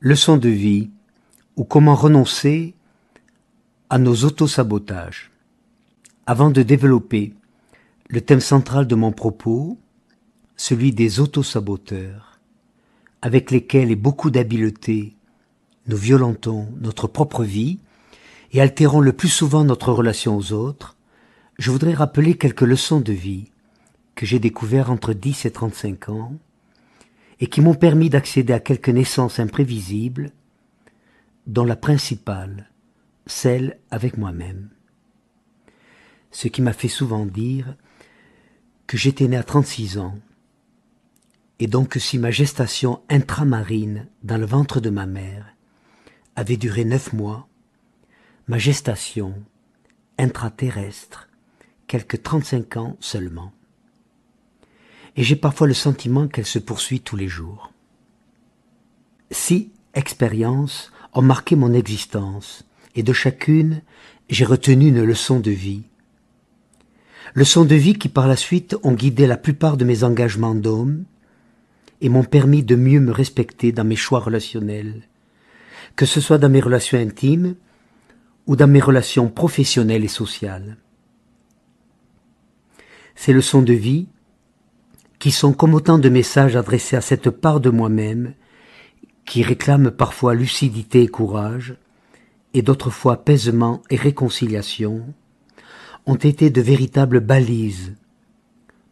Leçon de vie ou comment renoncer à nos autosabotages. Avant de développer le thème central de mon propos, celui des autosaboteurs, avec lesquels et beaucoup d'habileté nous violentons notre propre vie et altérons le plus souvent notre relation aux autres, je voudrais rappeler quelques leçons de vie que j'ai découvertes entre 10 et 35 ans et qui m'ont permis d'accéder à quelques naissances imprévisibles, dont la principale, celle avec moi-même. Ce qui m'a fait souvent dire que j'étais né à 36 ans, et donc que si ma gestation intramarine dans le ventre de ma mère avait duré neuf mois, ma gestation intraterrestre, quelques 35 ans seulement et j'ai parfois le sentiment qu'elle se poursuit tous les jours. Six expériences ont marqué mon existence, et de chacune j'ai retenu une leçon de vie. Leçon de vie qui par la suite ont guidé la plupart de mes engagements d'homme et m'ont permis de mieux me respecter dans mes choix relationnels, que ce soit dans mes relations intimes ou dans mes relations professionnelles et sociales. Ces leçons de vie qui sont comme autant de messages adressés à cette part de moi-même qui réclament parfois lucidité et courage, et d'autres fois apaisement et réconciliation, ont été de véritables balises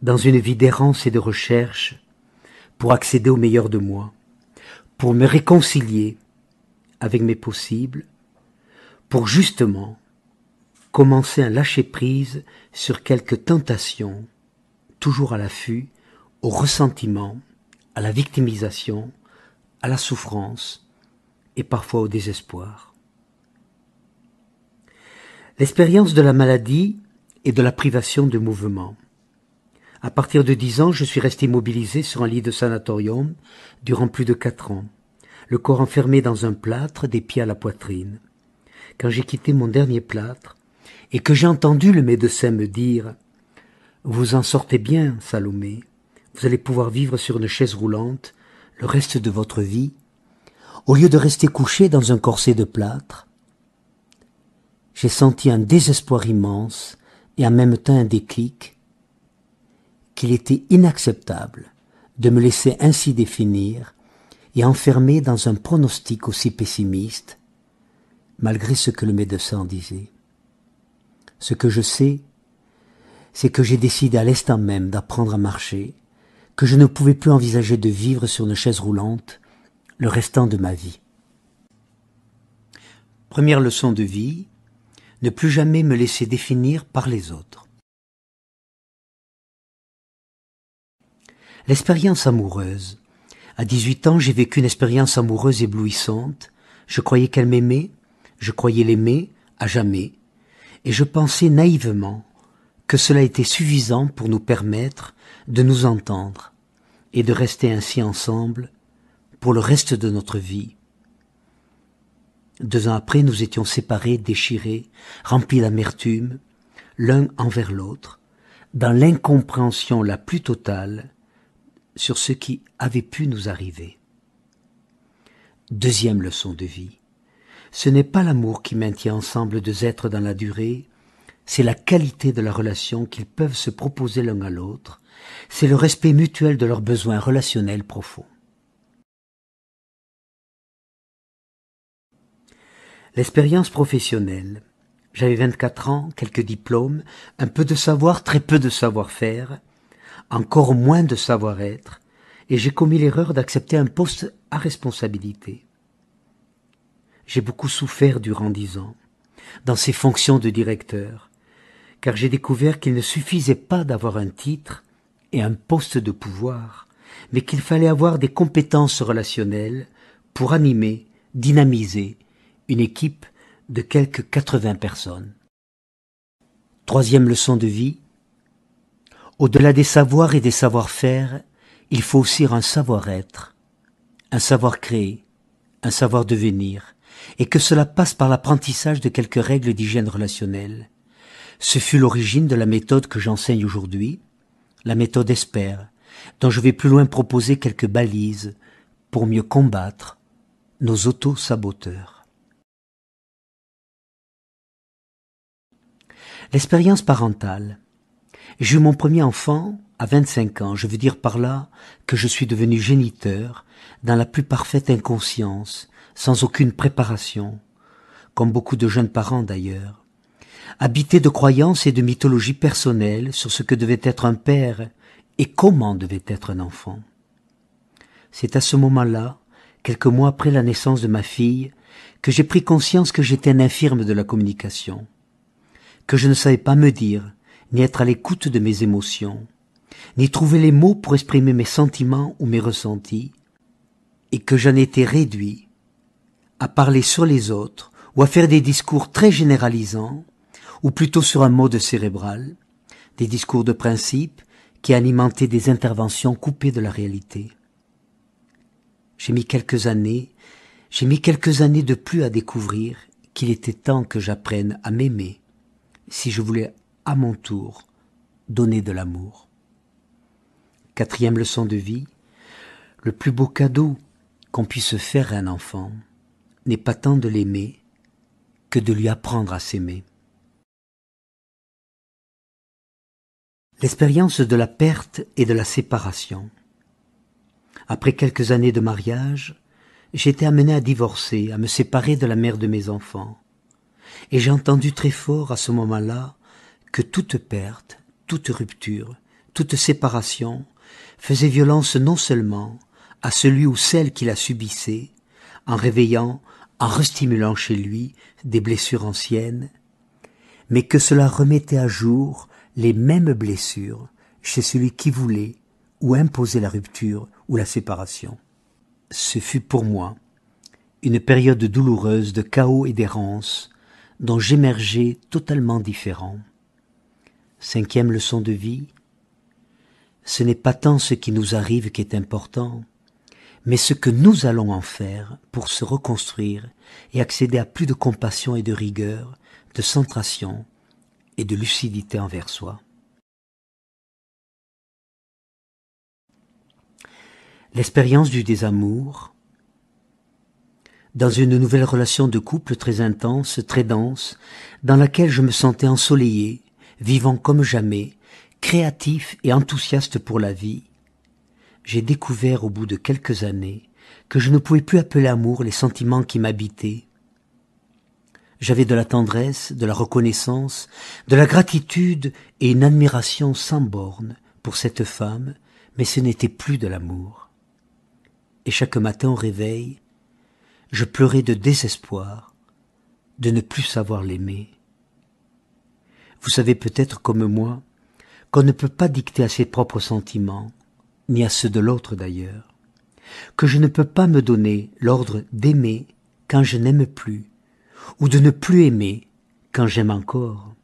dans une vie d'errance et de recherche pour accéder au meilleur de moi, pour me réconcilier avec mes possibles, pour justement commencer à lâcher prise sur quelques tentations, toujours à l'affût au ressentiment, à la victimisation, à la souffrance et parfois au désespoir. L'expérience de la maladie et de la privation de mouvement. À partir de dix ans, je suis resté mobilisé sur un lit de sanatorium durant plus de quatre ans, le corps enfermé dans un plâtre des pieds à la poitrine. Quand j'ai quitté mon dernier plâtre et que j'ai entendu le médecin me dire Vous en sortez bien, Salomé, vous allez pouvoir vivre sur une chaise roulante le reste de votre vie, au lieu de rester couché dans un corset de plâtre. J'ai senti un désespoir immense et en même temps un déclic qu'il était inacceptable de me laisser ainsi définir et enfermer dans un pronostic aussi pessimiste, malgré ce que le médecin disait. Ce que je sais, c'est que j'ai décidé à l'instant même d'apprendre à marcher que je ne pouvais plus envisager de vivre sur une chaise roulante le restant de ma vie. Première leçon de vie, ne plus jamais me laisser définir par les autres. L'expérience amoureuse. À 18 ans, j'ai vécu une expérience amoureuse éblouissante. Je croyais qu'elle m'aimait, je croyais l'aimer à jamais, et je pensais naïvement que cela était suffisant pour nous permettre de nous entendre et de rester ainsi ensemble pour le reste de notre vie. Deux ans après, nous étions séparés, déchirés, remplis d'amertume, l'un envers l'autre, dans l'incompréhension la plus totale sur ce qui avait pu nous arriver. Deuxième leçon de vie. Ce n'est pas l'amour qui maintient ensemble deux êtres dans la durée, c'est la qualité de la relation qu'ils peuvent se proposer l'un à l'autre, c'est le respect mutuel de leurs besoins relationnels profonds. L'expérience professionnelle. J'avais 24 ans, quelques diplômes, un peu de savoir, très peu de savoir-faire, encore moins de savoir-être, et j'ai commis l'erreur d'accepter un poste à responsabilité. J'ai beaucoup souffert durant dix ans, dans ces fonctions de directeur, car j'ai découvert qu'il ne suffisait pas d'avoir un titre, et un poste de pouvoir, mais qu'il fallait avoir des compétences relationnelles pour animer, dynamiser une équipe de quelques 80 personnes. Troisième leçon de vie. Au-delà des savoirs et des savoir-faire, il faut aussi un savoir-être, un savoir créer, un savoir devenir, et que cela passe par l'apprentissage de quelques règles d'hygiène relationnelle. Ce fut l'origine de la méthode que j'enseigne aujourd'hui, la méthode espère, dont je vais plus loin proposer quelques balises pour mieux combattre nos auto-saboteurs. L'expérience parentale. J'ai eu mon premier enfant à 25 ans. Je veux dire par là que je suis devenu géniteur dans la plus parfaite inconscience, sans aucune préparation, comme beaucoup de jeunes parents d'ailleurs habité de croyances et de mythologies personnelles sur ce que devait être un père et comment devait être un enfant. C'est à ce moment-là, quelques mois après la naissance de ma fille, que j'ai pris conscience que j'étais un infirme de la communication, que je ne savais pas me dire, ni être à l'écoute de mes émotions, ni trouver les mots pour exprimer mes sentiments ou mes ressentis, et que j'en étais réduit à parler sur les autres ou à faire des discours très généralisants ou plutôt sur un mode cérébral, des discours de principe qui alimentaient des interventions coupées de la réalité. J'ai mis quelques années, j'ai mis quelques années de plus à découvrir qu'il était temps que j'apprenne à m'aimer si je voulais à mon tour donner de l'amour. Quatrième leçon de vie, le plus beau cadeau qu'on puisse faire à un enfant n'est pas tant de l'aimer que de lui apprendre à s'aimer. l'expérience de la perte et de la séparation. Après quelques années de mariage, j'étais amené à divorcer, à me séparer de la mère de mes enfants. Et j'ai entendu très fort à ce moment-là que toute perte, toute rupture, toute séparation faisait violence non seulement à celui ou celle qui la subissait, en réveillant, en restimulant chez lui des blessures anciennes, mais que cela remettait à jour les mêmes blessures chez celui qui voulait ou imposait la rupture ou la séparation. Ce fut pour moi une période douloureuse de chaos et d'errance dont j'émergeais totalement différent. Cinquième leçon de vie. Ce n'est pas tant ce qui nous arrive qui est important, mais ce que nous allons en faire pour se reconstruire et accéder à plus de compassion et de rigueur, de centration, et de lucidité envers soi. L'expérience du désamour, dans une nouvelle relation de couple très intense, très dense, dans laquelle je me sentais ensoleillé, vivant comme jamais, créatif et enthousiaste pour la vie, j'ai découvert au bout de quelques années que je ne pouvais plus appeler amour les sentiments qui m'habitaient, j'avais de la tendresse, de la reconnaissance, de la gratitude et une admiration sans bornes pour cette femme, mais ce n'était plus de l'amour. Et chaque matin au réveil, je pleurais de désespoir de ne plus savoir l'aimer. Vous savez peut-être comme moi qu'on ne peut pas dicter à ses propres sentiments, ni à ceux de l'autre d'ailleurs, que je ne peux pas me donner l'ordre d'aimer quand je n'aime plus, ou de ne plus aimer quand j'aime encore.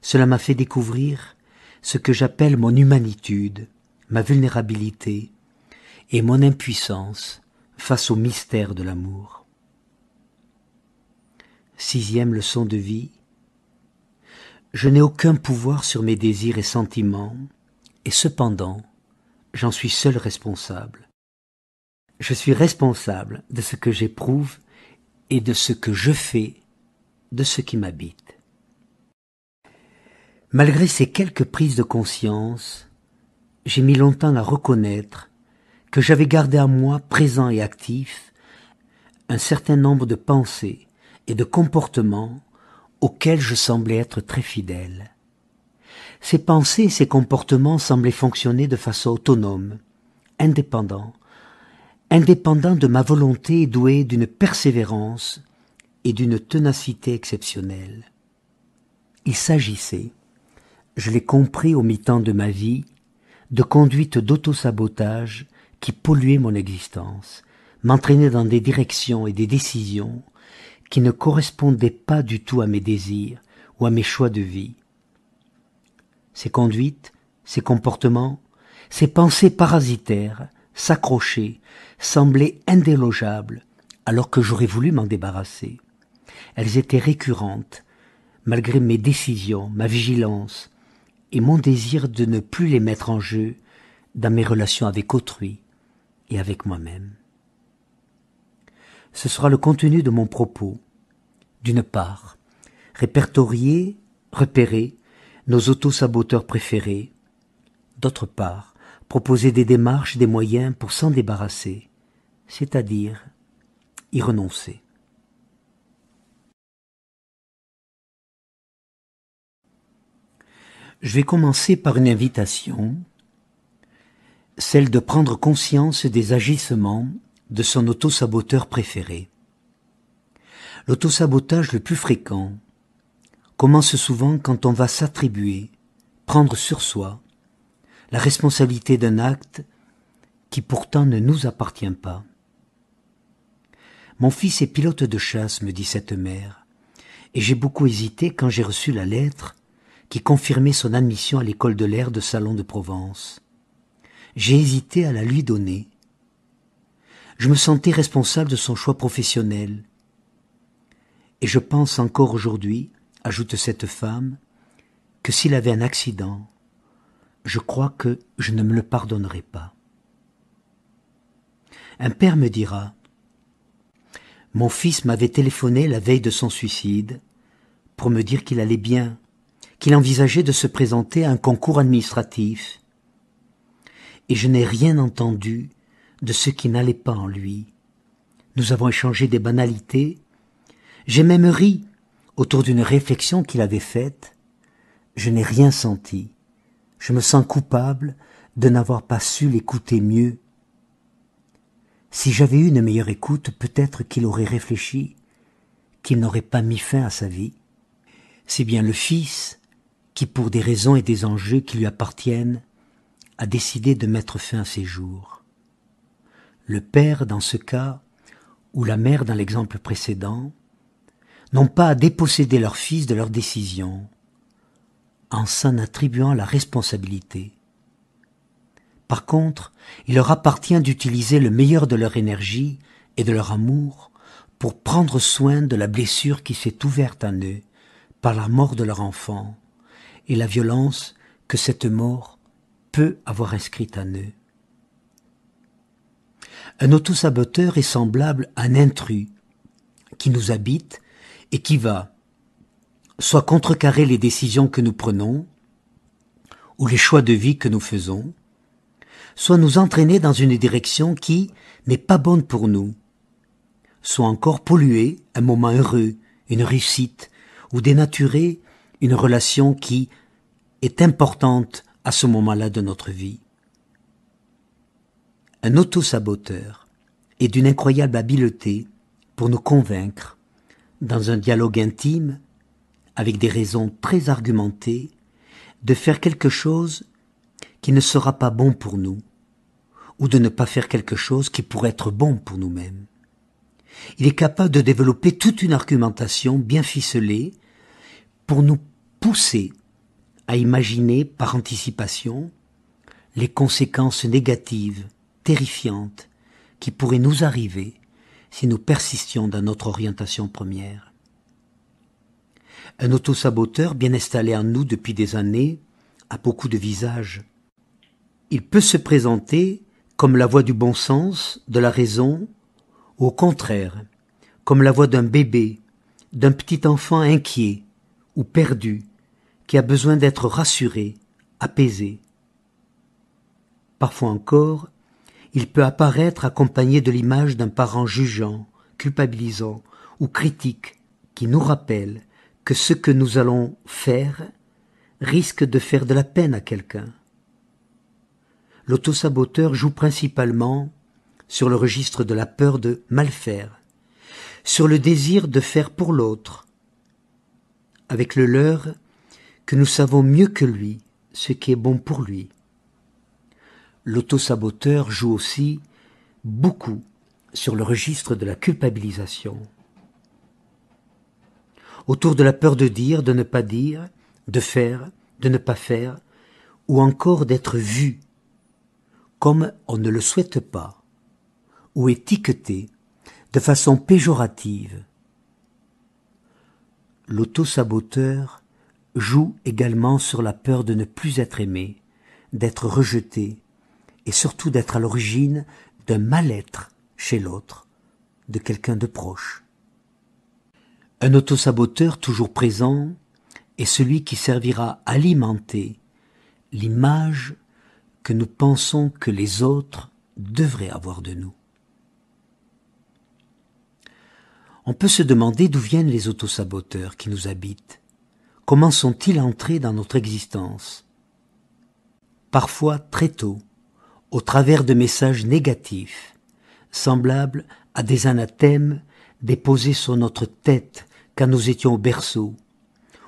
Cela m'a fait découvrir ce que j'appelle mon humanitude, ma vulnérabilité et mon impuissance face au mystère de l'amour. Sixième leçon de vie. Je n'ai aucun pouvoir sur mes désirs et sentiments, et cependant, j'en suis seul responsable. Je suis responsable de ce que j'éprouve et de ce que je fais, de ce qui m'habite. Malgré ces quelques prises de conscience, j'ai mis longtemps à reconnaître que j'avais gardé à moi, présent et actif, un certain nombre de pensées et de comportements auxquels je semblais être très fidèle. Ces pensées et ces comportements semblaient fonctionner de façon autonome, indépendante indépendant de ma volonté et doué d'une persévérance et d'une ténacité exceptionnelle. Il s'agissait, je l'ai compris au mi-temps de ma vie, de conduites d'autosabotage qui polluaient mon existence, m'entraînaient dans des directions et des décisions qui ne correspondaient pas du tout à mes désirs ou à mes choix de vie. Ces conduites, ces comportements, ces pensées parasitaires s'accrochaient semblaient indélogeables, alors que j'aurais voulu m'en débarrasser. Elles étaient récurrentes, malgré mes décisions, ma vigilance et mon désir de ne plus les mettre en jeu dans mes relations avec autrui et avec moi-même. Ce sera le contenu de mon propos. D'une part, répertorier, repérer nos autosaboteurs préférés. D'autre part, proposer des démarches, des moyens pour s'en débarrasser c'est-à-dire y renoncer. Je vais commencer par une invitation, celle de prendre conscience des agissements de son autosaboteur préféré. L'autosabotage le plus fréquent commence souvent quand on va s'attribuer, prendre sur soi, la responsabilité d'un acte qui pourtant ne nous appartient pas. Mon fils est pilote de chasse, me dit cette mère, et j'ai beaucoup hésité quand j'ai reçu la lettre qui confirmait son admission à l'école de l'air de Salon de Provence. J'ai hésité à la lui donner. Je me sentais responsable de son choix professionnel. Et je pense encore aujourd'hui, ajoute cette femme, que s'il avait un accident, je crois que je ne me le pardonnerai pas. Un père me dira, mon fils m'avait téléphoné la veille de son suicide pour me dire qu'il allait bien, qu'il envisageait de se présenter à un concours administratif. Et je n'ai rien entendu de ce qui n'allait pas en lui. Nous avons échangé des banalités. J'ai même ri autour d'une réflexion qu'il avait faite. Je n'ai rien senti. Je me sens coupable de n'avoir pas su l'écouter mieux si j'avais eu une meilleure écoute, peut-être qu'il aurait réfléchi, qu'il n'aurait pas mis fin à sa vie. C'est bien le fils qui, pour des raisons et des enjeux qui lui appartiennent, a décidé de mettre fin à ses jours. Le père, dans ce cas, ou la mère, dans l'exemple précédent, n'ont pas à déposséder leur fils de leur décision en s'en attribuant la responsabilité. Par contre, il leur appartient d'utiliser le meilleur de leur énergie et de leur amour pour prendre soin de la blessure qui s'est ouverte en eux par la mort de leur enfant et la violence que cette mort peut avoir inscrite en eux. Un autosaboteur est semblable à un intrus qui nous habite et qui va soit contrecarrer les décisions que nous prenons ou les choix de vie que nous faisons, soit nous entraîner dans une direction qui n'est pas bonne pour nous, soit encore polluer un moment heureux, une réussite, ou dénaturer une relation qui est importante à ce moment-là de notre vie. Un auto-saboteur est d'une incroyable habileté pour nous convaincre, dans un dialogue intime, avec des raisons très argumentées, de faire quelque chose qui ne sera pas bon pour nous, ou de ne pas faire quelque chose qui pourrait être bon pour nous-mêmes. Il est capable de développer toute une argumentation bien ficelée pour nous pousser à imaginer par anticipation les conséquences négatives, terrifiantes, qui pourraient nous arriver si nous persistions dans notre orientation première. Un autosaboteur bien installé en nous depuis des années a beaucoup de visages. Il peut se présenter comme la voix du bon sens, de la raison, au contraire, comme la voix d'un bébé, d'un petit enfant inquiet ou perdu, qui a besoin d'être rassuré, apaisé. Parfois encore, il peut apparaître accompagné de l'image d'un parent jugeant, culpabilisant ou critique, qui nous rappelle que ce que nous allons faire risque de faire de la peine à quelqu'un l'autosaboteur joue principalement sur le registre de la peur de mal faire, sur le désir de faire pour l'autre, avec le leur que nous savons mieux que lui ce qui est bon pour lui. L'autosaboteur joue aussi beaucoup sur le registre de la culpabilisation. Autour de la peur de dire, de ne pas dire, de faire, de ne pas faire, ou encore d'être vu comme on ne le souhaite pas, ou étiqueté de façon péjorative. L'auto-saboteur joue également sur la peur de ne plus être aimé, d'être rejeté, et surtout d'être à l'origine d'un mal-être chez l'autre, de quelqu'un de proche. Un autosaboteur toujours présent est celui qui servira à alimenter l'image que nous pensons que les autres devraient avoir de nous. On peut se demander d'où viennent les autosaboteurs qui nous habitent. Comment sont-ils entrés dans notre existence Parfois très tôt, au travers de messages négatifs, semblables à des anathèmes déposés sur notre tête quand nous étions au berceau,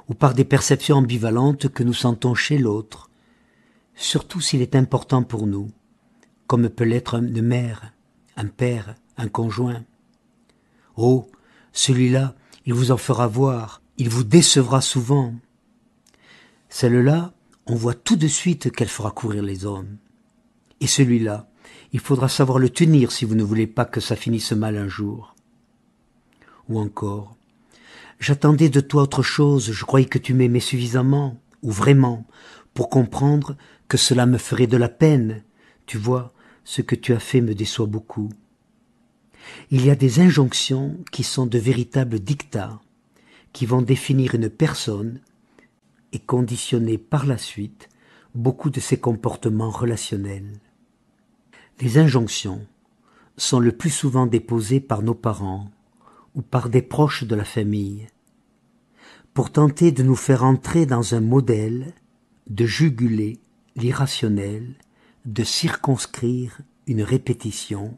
ou par des perceptions ambivalentes que nous sentons chez l'autre, surtout s'il est important pour nous, comme peut l'être une mère, un père, un conjoint. Oh, celui-là, il vous en fera voir, il vous décevra souvent. Celle-là, on voit tout de suite qu'elle fera courir les hommes. Et celui-là, il faudra savoir le tenir si vous ne voulez pas que ça finisse mal un jour. Ou encore, j'attendais de toi autre chose, je croyais que tu m'aimais suffisamment, ou vraiment, pour comprendre que cela me ferait de la peine. Tu vois, ce que tu as fait me déçoit beaucoup. Il y a des injonctions qui sont de véritables dictats, qui vont définir une personne et conditionner par la suite beaucoup de ses comportements relationnels. Les injonctions sont le plus souvent déposées par nos parents ou par des proches de la famille pour tenter de nous faire entrer dans un modèle, de juguler l'irrationnel, de circonscrire une répétition,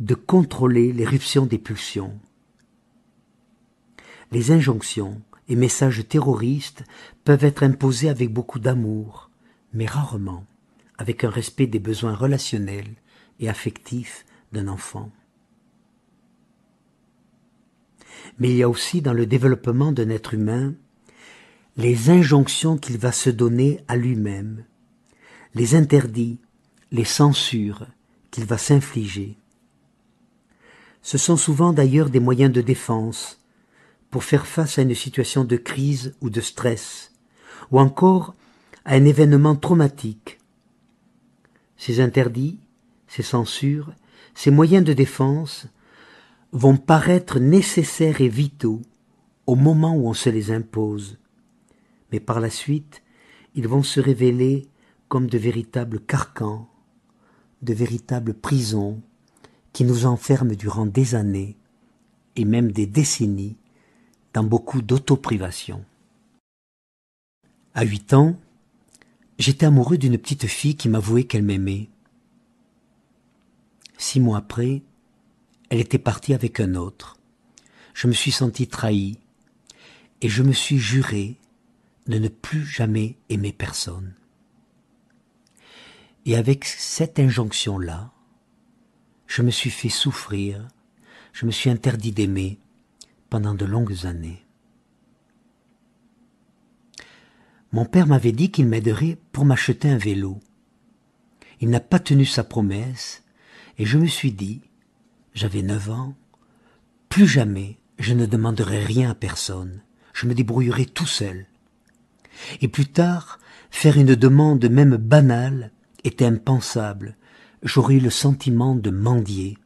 de contrôler l'éruption des pulsions. Les injonctions et messages terroristes peuvent être imposés avec beaucoup d'amour, mais rarement avec un respect des besoins relationnels et affectifs d'un enfant. Mais il y a aussi dans le développement d'un être humain les injonctions qu'il va se donner à lui-même les interdits, les censures qu'il va s'infliger. Ce sont souvent d'ailleurs des moyens de défense pour faire face à une situation de crise ou de stress, ou encore à un événement traumatique. Ces interdits, ces censures, ces moyens de défense vont paraître nécessaires et vitaux au moment où on se les impose, mais par la suite, ils vont se révéler comme de véritables carcans, de véritables prisons qui nous enferment durant des années et même des décennies dans beaucoup d'auto-privations. À huit ans, j'étais amoureux d'une petite fille qui m'avouait qu'elle m'aimait. Six mois après, elle était partie avec un autre. Je me suis senti trahi et je me suis juré de ne plus jamais aimer personne. Et avec cette injonction-là, je me suis fait souffrir, je me suis interdit d'aimer pendant de longues années. Mon père m'avait dit qu'il m'aiderait pour m'acheter un vélo. Il n'a pas tenu sa promesse, et je me suis dit, j'avais neuf ans, plus jamais je ne demanderai rien à personne, je me débrouillerai tout seul. Et plus tard, faire une demande même banale était impensable. J'aurais eu le sentiment de mendier.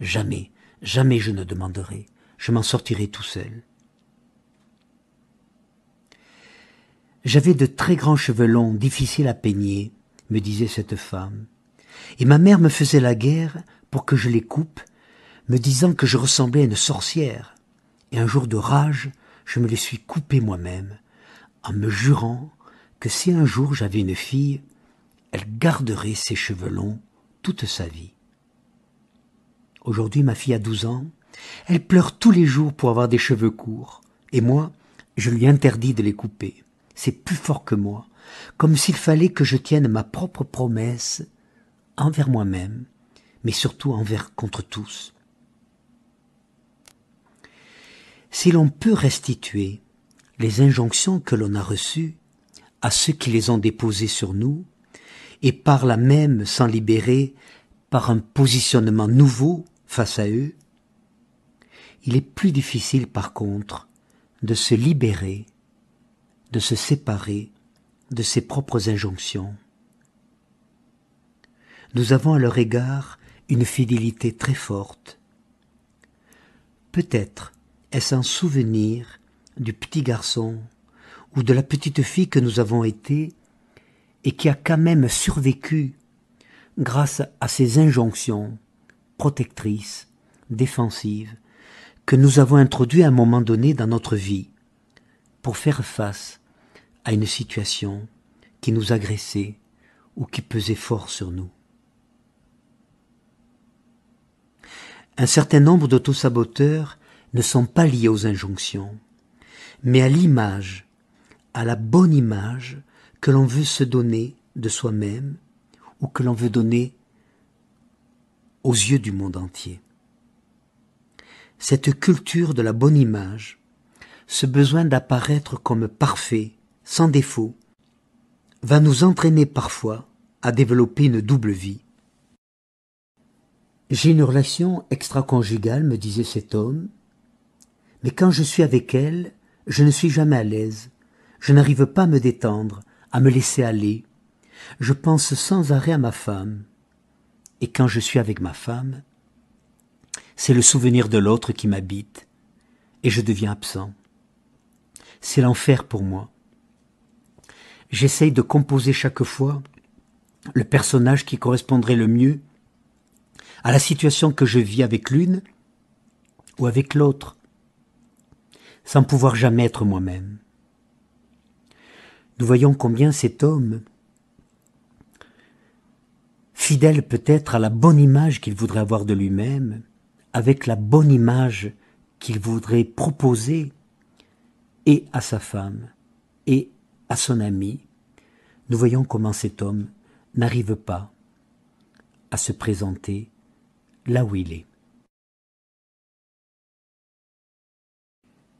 Jamais, jamais je ne demanderai. Je m'en sortirai tout seul. J'avais de très grands cheveux longs, difficiles à peigner, me disait cette femme. Et ma mère me faisait la guerre pour que je les coupe, me disant que je ressemblais à une sorcière. Et un jour de rage, je me les suis coupés moi-même, en me jurant que si un jour j'avais une fille, elle garderait ses cheveux longs toute sa vie. Aujourd'hui, ma fille a douze ans. Elle pleure tous les jours pour avoir des cheveux courts. Et moi, je lui interdis de les couper. C'est plus fort que moi. Comme s'il fallait que je tienne ma propre promesse envers moi-même, mais surtout envers contre tous. Si l'on peut restituer les injonctions que l'on a reçues à ceux qui les ont déposées sur nous, et par là même s'en libérer par un positionnement nouveau face à eux, il est plus difficile par contre de se libérer, de se séparer de ses propres injonctions. Nous avons à leur égard une fidélité très forte. Peut-être est-ce un souvenir du petit garçon ou de la petite fille que nous avons été et qui a quand même survécu grâce à ces injonctions protectrices, défensives, que nous avons introduites à un moment donné dans notre vie pour faire face à une situation qui nous agressait ou qui pesait fort sur nous. Un certain nombre d'autosaboteurs ne sont pas liés aux injonctions, mais à l'image, à la bonne image que l'on veut se donner de soi-même ou que l'on veut donner aux yeux du monde entier. Cette culture de la bonne image, ce besoin d'apparaître comme parfait, sans défaut, va nous entraîner parfois à développer une double vie. J'ai une relation extra-conjugale, me disait cet homme, mais quand je suis avec elle, je ne suis jamais à l'aise, je n'arrive pas à me détendre, à me laisser aller. Je pense sans arrêt à ma femme. Et quand je suis avec ma femme, c'est le souvenir de l'autre qui m'habite, et je deviens absent. C'est l'enfer pour moi. J'essaye de composer chaque fois le personnage qui correspondrait le mieux à la situation que je vis avec l'une ou avec l'autre, sans pouvoir jamais être moi-même. Nous voyons combien cet homme, fidèle peut-être à la bonne image qu'il voudrait avoir de lui-même, avec la bonne image qu'il voudrait proposer et à sa femme et à son ami, nous voyons comment cet homme n'arrive pas à se présenter là où il est.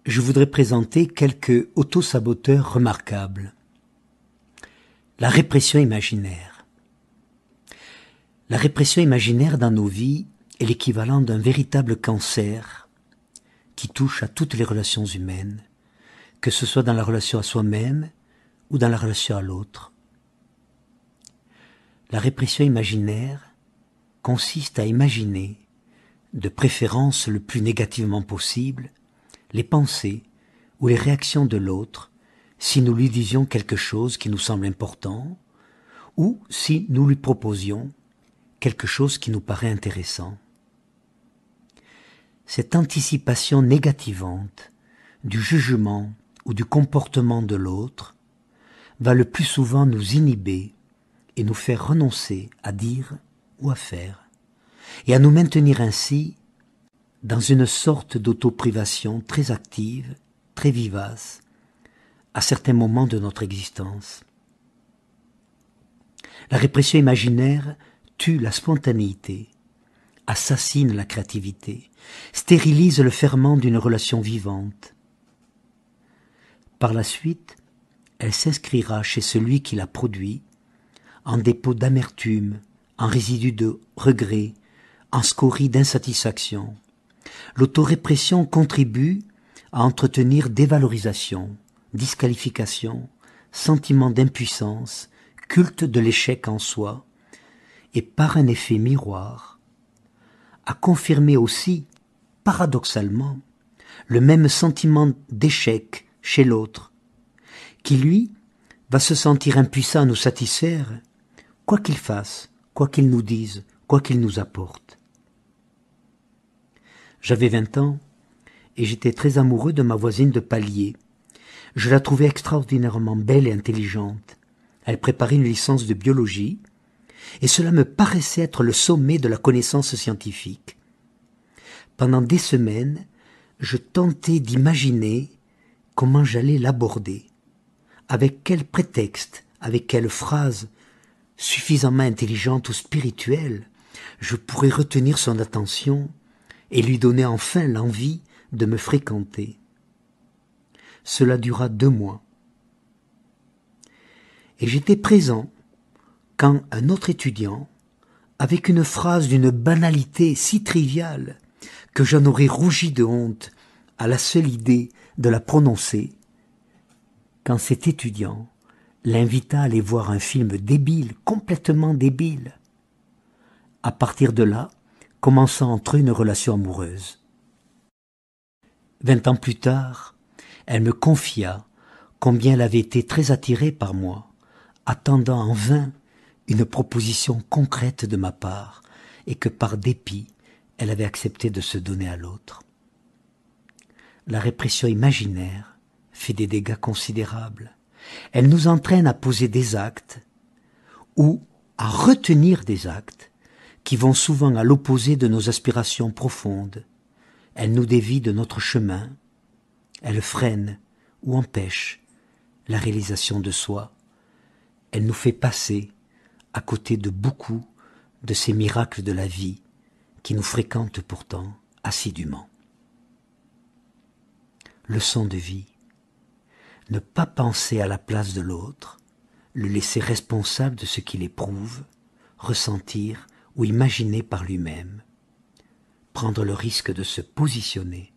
Je voudrais présenter quelques autosaboteurs remarquables. La répression imaginaire. La répression imaginaire dans nos vies est l'équivalent d'un véritable cancer qui touche à toutes les relations humaines, que ce soit dans la relation à soi-même ou dans la relation à l'autre. La répression imaginaire consiste à imaginer, de préférence le plus négativement possible, les pensées ou les réactions de l'autre si nous lui disions quelque chose qui nous semble important, ou si nous lui proposions quelque chose qui nous paraît intéressant. Cette anticipation négativante du jugement ou du comportement de l'autre va le plus souvent nous inhiber et nous faire renoncer à dire ou à faire, et à nous maintenir ainsi dans une sorte d'autoprivation très active, très vivace, à certains moments de notre existence. La répression imaginaire tue la spontanéité, assassine la créativité, stérilise le ferment d'une relation vivante. Par la suite, elle s'inscrira chez celui qui l'a produit, en dépôt d'amertume, en résidu de regret, en scorie d'insatisfaction. L'autorépression contribue à entretenir dévalorisation, disqualification, sentiment d'impuissance, culte de l'échec en soi, et par un effet miroir, a confirmé aussi, paradoxalement, le même sentiment d'échec chez l'autre, qui lui va se sentir impuissant à nous satisfaire, quoi qu'il fasse, quoi qu'il nous dise, quoi qu'il nous apporte. J'avais vingt ans, et j'étais très amoureux de ma voisine de palier, je la trouvais extraordinairement belle et intelligente. Elle préparait une licence de biologie, et cela me paraissait être le sommet de la connaissance scientifique. Pendant des semaines, je tentais d'imaginer comment j'allais l'aborder, avec quel prétexte, avec quelle phrase, suffisamment intelligente ou spirituelle, je pourrais retenir son attention et lui donner enfin l'envie de me fréquenter. Cela dura deux mois. Et j'étais présent quand un autre étudiant, avec une phrase d'une banalité si triviale que j'en aurais rougi de honte à la seule idée de la prononcer, quand cet étudiant l'invita à aller voir un film débile, complètement débile. À partir de là, commença entre eux une relation amoureuse. Vingt ans plus tard, elle me confia combien elle avait été très attirée par moi, attendant en vain une proposition concrète de ma part, et que par dépit elle avait accepté de se donner à l'autre. La répression imaginaire fait des dégâts considérables. Elle nous entraîne à poser des actes ou à retenir des actes qui vont souvent à l'opposé de nos aspirations profondes. Elle nous dévie de notre chemin elle freine ou empêche la réalisation de soi. Elle nous fait passer à côté de beaucoup de ces miracles de la vie qui nous fréquentent pourtant assidûment. Leçon de vie. Ne pas penser à la place de l'autre, le laisser responsable de ce qu'il éprouve, ressentir ou imaginer par lui-même, prendre le risque de se positionner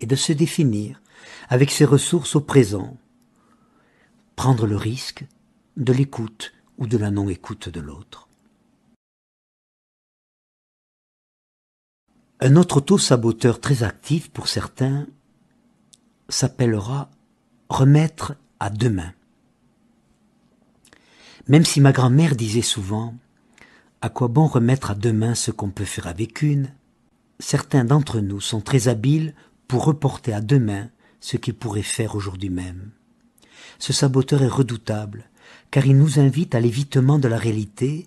et de se définir avec ses ressources au présent. Prendre le risque de l'écoute ou de la non-écoute de l'autre. Un autre auto-saboteur très actif pour certains s'appellera remettre à demain. Même si ma grand-mère disait souvent à quoi bon remettre à demain ce qu'on peut faire avec une, certains d'entre nous sont très habiles pour reporter à demain ce qu'il pourrait faire aujourd'hui même. Ce saboteur est redoutable, car il nous invite à l'évitement de la réalité,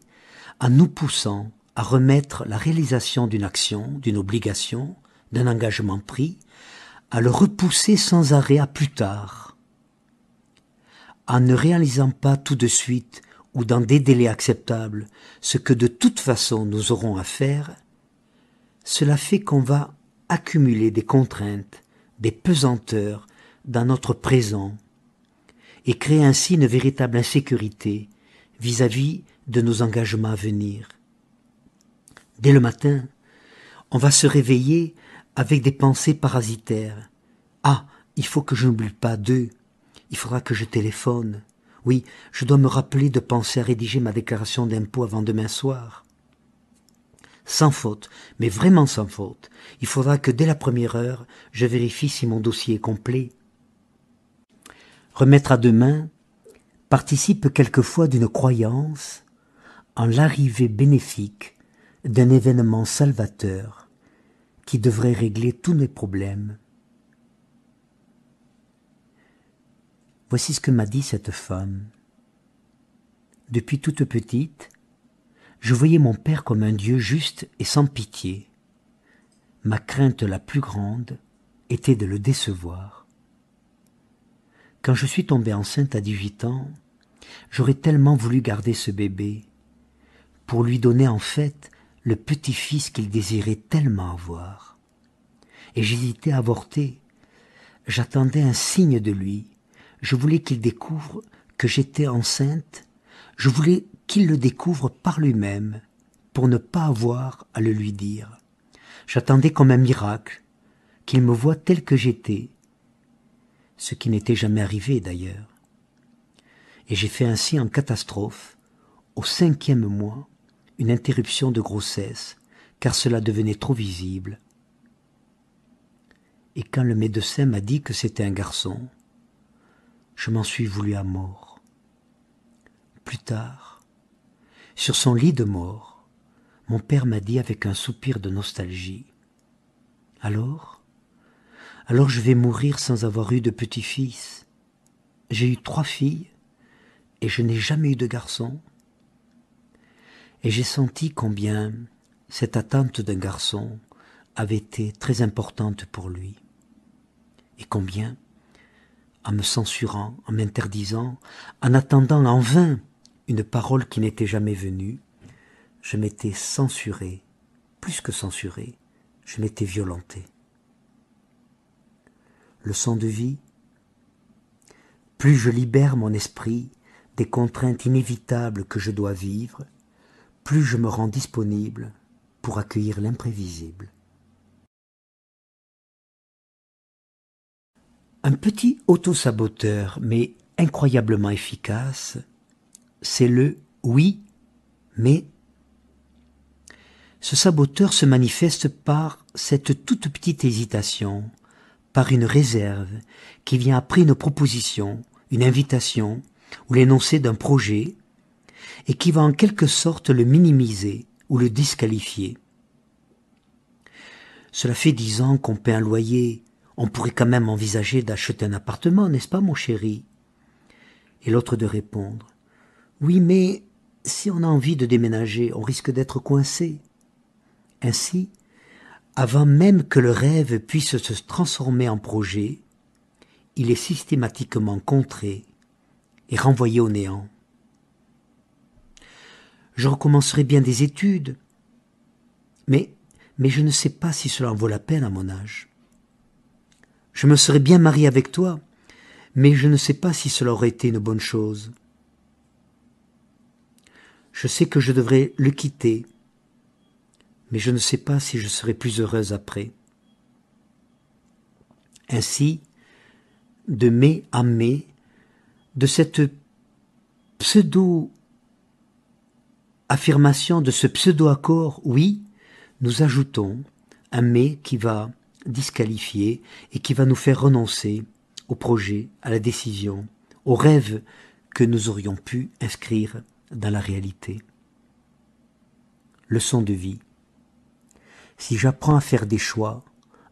à nous poussant à remettre la réalisation d'une action, d'une obligation, d'un engagement pris, à le repousser sans arrêt à plus tard. En ne réalisant pas tout de suite ou dans des délais acceptables ce que de toute façon nous aurons à faire, cela fait qu'on va accumuler des contraintes des pesanteurs dans notre présent et crée ainsi une véritable insécurité vis-à-vis -vis de nos engagements à venir. Dès le matin, on va se réveiller avec des pensées parasitaires. Ah, il faut que je n'oublie pas d'eux. Il faudra que je téléphone. Oui, je dois me rappeler de penser à rédiger ma déclaration d'impôt avant demain soir sans faute, mais vraiment sans faute. Il faudra que dès la première heure, je vérifie si mon dossier est complet. Remettre à demain participe quelquefois d'une croyance en l'arrivée bénéfique d'un événement salvateur qui devrait régler tous mes problèmes. Voici ce que m'a dit cette femme. Depuis toute petite, je voyais mon Père comme un Dieu juste et sans pitié. Ma crainte la plus grande était de le décevoir. Quand je suis tombée enceinte à 18 ans, j'aurais tellement voulu garder ce bébé pour lui donner en fait le petit-fils qu'il désirait tellement avoir. Et j'hésitais à avorter. J'attendais un signe de lui. Je voulais qu'il découvre que j'étais enceinte. Je voulais qu'il le découvre par lui-même, pour ne pas avoir à le lui dire. J'attendais comme un miracle qu'il me voie tel que j'étais, ce qui n'était jamais arrivé d'ailleurs. Et j'ai fait ainsi en catastrophe, au cinquième mois, une interruption de grossesse, car cela devenait trop visible. Et quand le médecin m'a dit que c'était un garçon, je m'en suis voulu à mort. Plus tard, sur son lit de mort, mon père m'a dit avec un soupir de nostalgie Alors Alors je vais mourir sans avoir eu de petit-fils. J'ai eu trois filles et je n'ai jamais eu de garçon. Et j'ai senti combien cette attente d'un garçon avait été très importante pour lui. Et combien, en me censurant, en m'interdisant, en attendant en vain une parole qui n'était jamais venue, je m'étais censuré, plus que censuré, je m'étais violenté. Le sang de vie, plus je libère mon esprit des contraintes inévitables que je dois vivre, plus je me rends disponible pour accueillir l'imprévisible. Un petit auto-saboteur, mais incroyablement efficace, c'est le oui, mais. Ce saboteur se manifeste par cette toute petite hésitation, par une réserve qui vient après une proposition, une invitation ou l'énoncé d'un projet, et qui va en quelque sorte le minimiser ou le disqualifier. Cela fait dix ans qu'on paie un loyer, on pourrait quand même envisager d'acheter un appartement, n'est-ce pas, mon chéri Et l'autre de répondre oui, mais si on a envie de déménager, on risque d'être coincé. Ainsi, avant même que le rêve puisse se transformer en projet, il est systématiquement contré et renvoyé au néant. Je recommencerai bien des études, mais, mais je ne sais pas si cela en vaut la peine à mon âge. Je me serais bien marié avec toi, mais je ne sais pas si cela aurait été une bonne chose. Je sais que je devrais le quitter, mais je ne sais pas si je serai plus heureuse après. Ainsi, de mai à mai, de cette pseudo affirmation de ce pseudo-accord, oui, nous ajoutons un mai qui va disqualifier et qui va nous faire renoncer au projet, à la décision, au rêve que nous aurions pu inscrire dans la réalité. Leçon de vie. Si j'apprends à faire des choix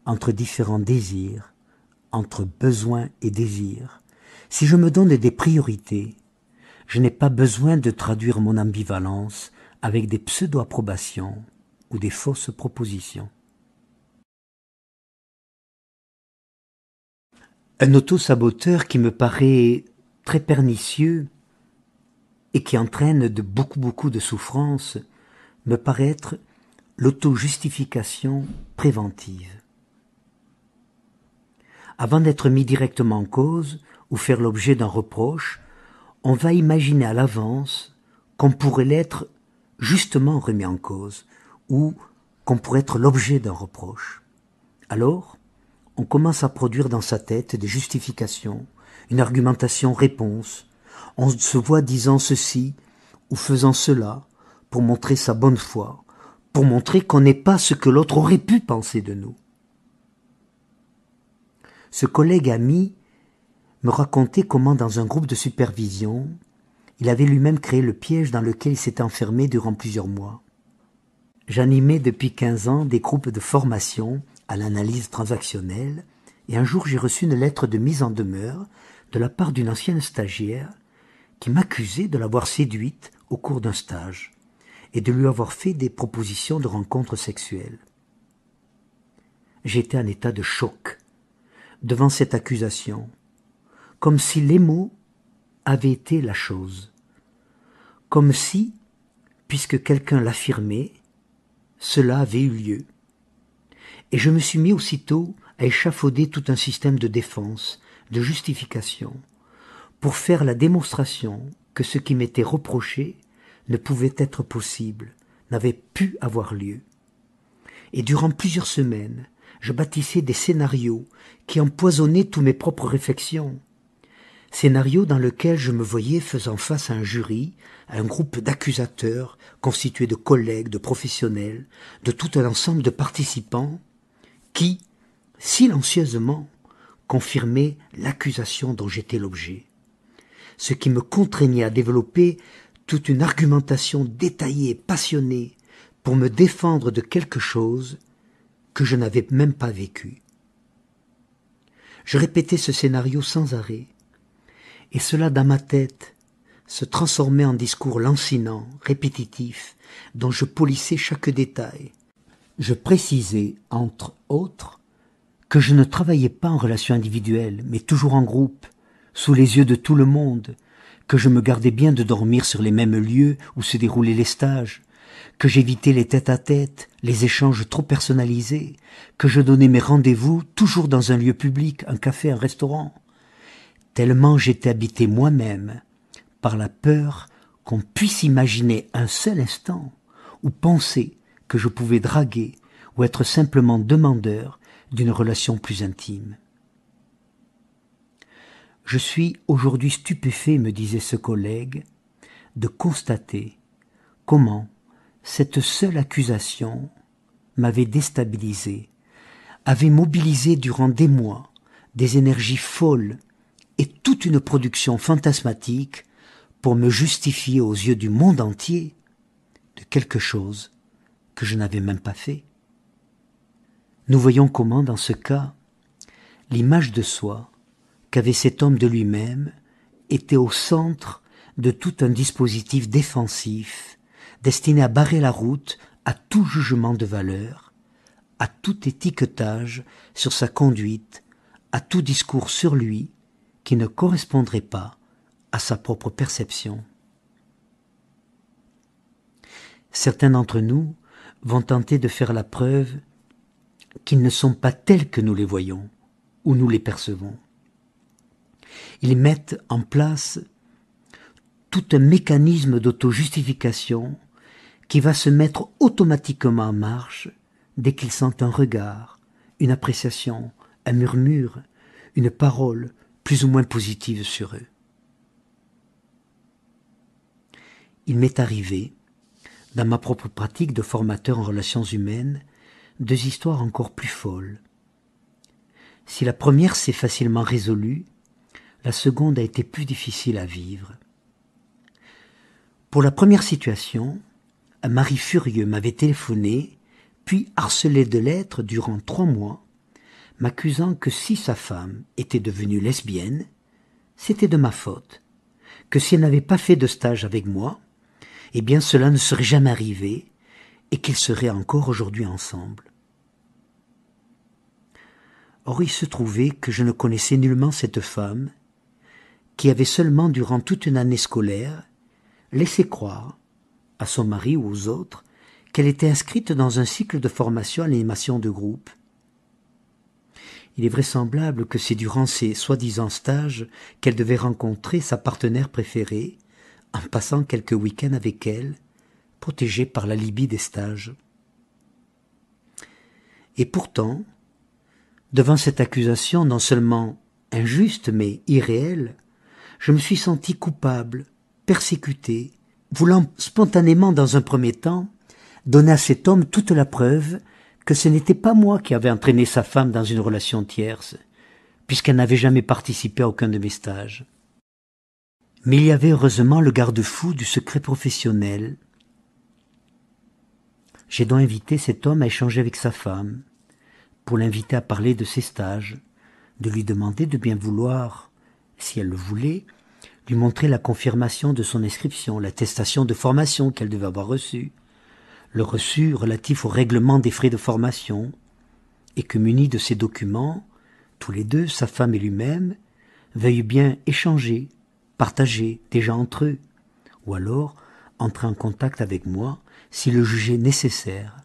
entre différents désirs, entre besoins et désirs, si je me donne des priorités, je n'ai pas besoin de traduire mon ambivalence avec des pseudo-approbations ou des fausses propositions. Un auto-saboteur qui me paraît très pernicieux et qui entraîne de beaucoup beaucoup de souffrances, me paraît être l'auto-justification préventive. Avant d'être mis directement en cause ou faire l'objet d'un reproche, on va imaginer à l'avance qu'on pourrait l'être justement remis en cause ou qu'on pourrait être l'objet d'un reproche. Alors, on commence à produire dans sa tête des justifications, une argumentation réponse, on se voit disant ceci ou faisant cela pour montrer sa bonne foi, pour montrer qu'on n'est pas ce que l'autre aurait pu penser de nous. Ce collègue ami me racontait comment dans un groupe de supervision, il avait lui-même créé le piège dans lequel il s'était enfermé durant plusieurs mois. J'animais depuis 15 ans des groupes de formation à l'analyse transactionnelle, et un jour j'ai reçu une lettre de mise en demeure de la part d'une ancienne stagiaire qui m'accusait de l'avoir séduite au cours d'un stage et de lui avoir fait des propositions de rencontres sexuelles. J'étais en état de choc devant cette accusation, comme si les mots avaient été la chose, comme si, puisque quelqu'un l'affirmait, cela avait eu lieu. Et je me suis mis aussitôt à échafauder tout un système de défense, de justification, pour faire la démonstration que ce qui m'était reproché ne pouvait être possible, n'avait pu avoir lieu. Et durant plusieurs semaines, je bâtissais des scénarios qui empoisonnaient tous mes propres réflexions. Scénario dans lequel je me voyais faisant face à un jury, à un groupe d'accusateurs constitué de collègues, de professionnels, de tout un ensemble de participants qui, silencieusement, confirmaient l'accusation dont j'étais l'objet ce qui me contraignait à développer toute une argumentation détaillée et passionnée pour me défendre de quelque chose que je n'avais même pas vécu. Je répétais ce scénario sans arrêt, et cela dans ma tête se transformait en discours lancinant, répétitif, dont je polissais chaque détail. Je précisais, entre autres, que je ne travaillais pas en relation individuelle, mais toujours en groupe, sous les yeux de tout le monde, que je me gardais bien de dormir sur les mêmes lieux où se déroulaient les stages, que j'évitais les tête-à-tête, les échanges trop personnalisés, que je donnais mes rendez-vous toujours dans un lieu public, un café, un restaurant, tellement j'étais habité moi-même par la peur qu'on puisse imaginer un seul instant ou penser que je pouvais draguer ou être simplement demandeur d'une relation plus intime. Je suis aujourd'hui stupéfait, me disait ce collègue, de constater comment cette seule accusation m'avait déstabilisé, avait mobilisé durant des mois des énergies folles et toute une production fantasmatique pour me justifier aux yeux du monde entier de quelque chose que je n'avais même pas fait. Nous voyons comment, dans ce cas, l'image de soi qu'avait cet homme de lui-même était au centre de tout un dispositif défensif destiné à barrer la route à tout jugement de valeur, à tout étiquetage sur sa conduite, à tout discours sur lui qui ne correspondrait pas à sa propre perception. Certains d'entre nous vont tenter de faire la preuve qu'ils ne sont pas tels que nous les voyons ou nous les percevons. Ils mettent en place tout un mécanisme d'auto-justification qui va se mettre automatiquement en marche dès qu'ils sentent un regard, une appréciation, un murmure, une parole plus ou moins positive sur eux. Il m'est arrivé, dans ma propre pratique de formateur en relations humaines, deux histoires encore plus folles. Si la première s'est facilement résolue, la seconde a été plus difficile à vivre. Pour la première situation, un mari furieux m'avait téléphoné, puis harcelé de lettres durant trois mois, m'accusant que si sa femme était devenue lesbienne, c'était de ma faute, que si elle n'avait pas fait de stage avec moi, eh bien cela ne serait jamais arrivé, et qu'ils seraient encore aujourd'hui ensemble. Or il se trouvait que je ne connaissais nullement cette femme, qui avait seulement durant toute une année scolaire laissé croire, à son mari ou aux autres, qu'elle était inscrite dans un cycle de formation à l'animation de groupe. Il est vraisemblable que c'est durant ces soi-disant stages qu'elle devait rencontrer sa partenaire préférée, en passant quelques week-ends avec elle, protégée par la libye des stages. Et pourtant, devant cette accusation non seulement injuste mais irréelle, je me suis senti coupable, persécuté, voulant spontanément dans un premier temps donner à cet homme toute la preuve que ce n'était pas moi qui avais entraîné sa femme dans une relation tierce, puisqu'elle n'avait jamais participé à aucun de mes stages. Mais il y avait heureusement le garde-fou du secret professionnel. J'ai donc invité cet homme à échanger avec sa femme, pour l'inviter à parler de ses stages, de lui demander de bien vouloir, si elle le voulait, lui montrer la confirmation de son inscription, l'attestation de formation qu'elle devait avoir reçue, le reçu relatif au règlement des frais de formation, et que muni de ces documents, tous les deux, sa femme et lui-même, veuillent bien échanger, partager déjà entre eux, ou alors entrer en contact avec moi si le jugeait nécessaire.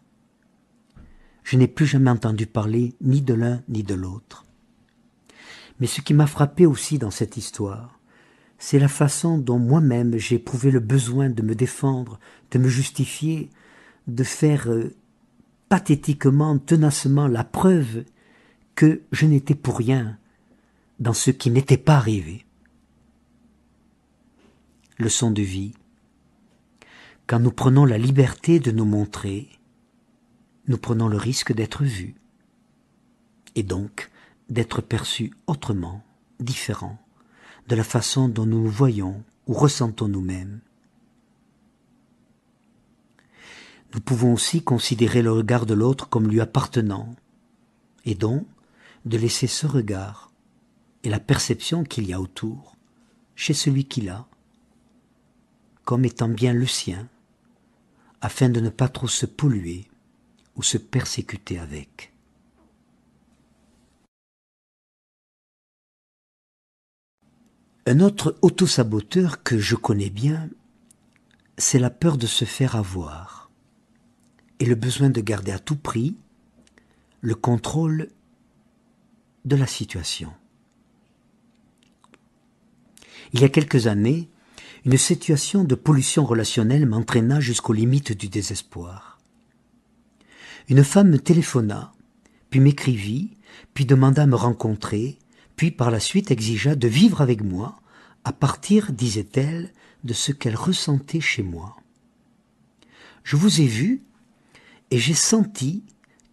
Je n'ai plus jamais entendu parler ni de l'un ni de l'autre. Mais ce qui m'a frappé aussi dans cette histoire, c'est la façon dont moi-même j'ai éprouvé le besoin de me défendre, de me justifier, de faire euh, pathétiquement, tenacement la preuve que je n'étais pour rien dans ce qui n'était pas arrivé. Leçon de vie. Quand nous prenons la liberté de nous montrer, nous prenons le risque d'être vus, et donc d'être perçus autrement, différents de la façon dont nous nous voyons ou ressentons nous-mêmes. Nous pouvons aussi considérer le regard de l'autre comme lui appartenant, et donc de laisser ce regard et la perception qu'il y a autour chez celui qui l'a, comme étant bien le sien, afin de ne pas trop se polluer ou se persécuter avec. Un autre auto-saboteur que je connais bien, c'est la peur de se faire avoir et le besoin de garder à tout prix le contrôle de la situation. Il y a quelques années, une situation de pollution relationnelle m'entraîna jusqu'aux limites du désespoir. Une femme me téléphona, puis m'écrivit, puis demanda à me rencontrer, puis par la suite exigea de vivre avec moi, à partir, disait-elle, de ce qu'elle ressentait chez moi. Je vous ai vu, et j'ai senti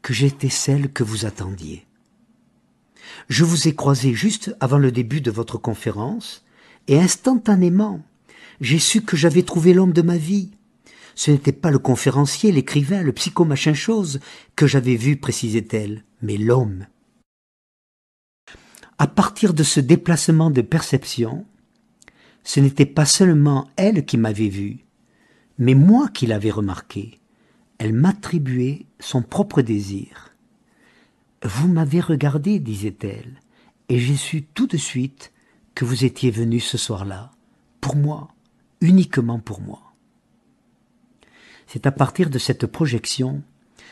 que j'étais celle que vous attendiez. Je vous ai croisé juste avant le début de votre conférence, et instantanément, j'ai su que j'avais trouvé l'homme de ma vie. Ce n'était pas le conférencier, l'écrivain, le psycho machin chose que j'avais vu, précisait-elle, mais l'homme. À partir de ce déplacement de perception, ce n'était pas seulement elle qui m'avait vu, mais moi qui l'avais remarqué. Elle m'attribuait son propre désir. Vous m'avez regardé, disait-elle, et j'ai su tout de suite que vous étiez venu ce soir-là, pour moi, uniquement pour moi. C'est à partir de cette projection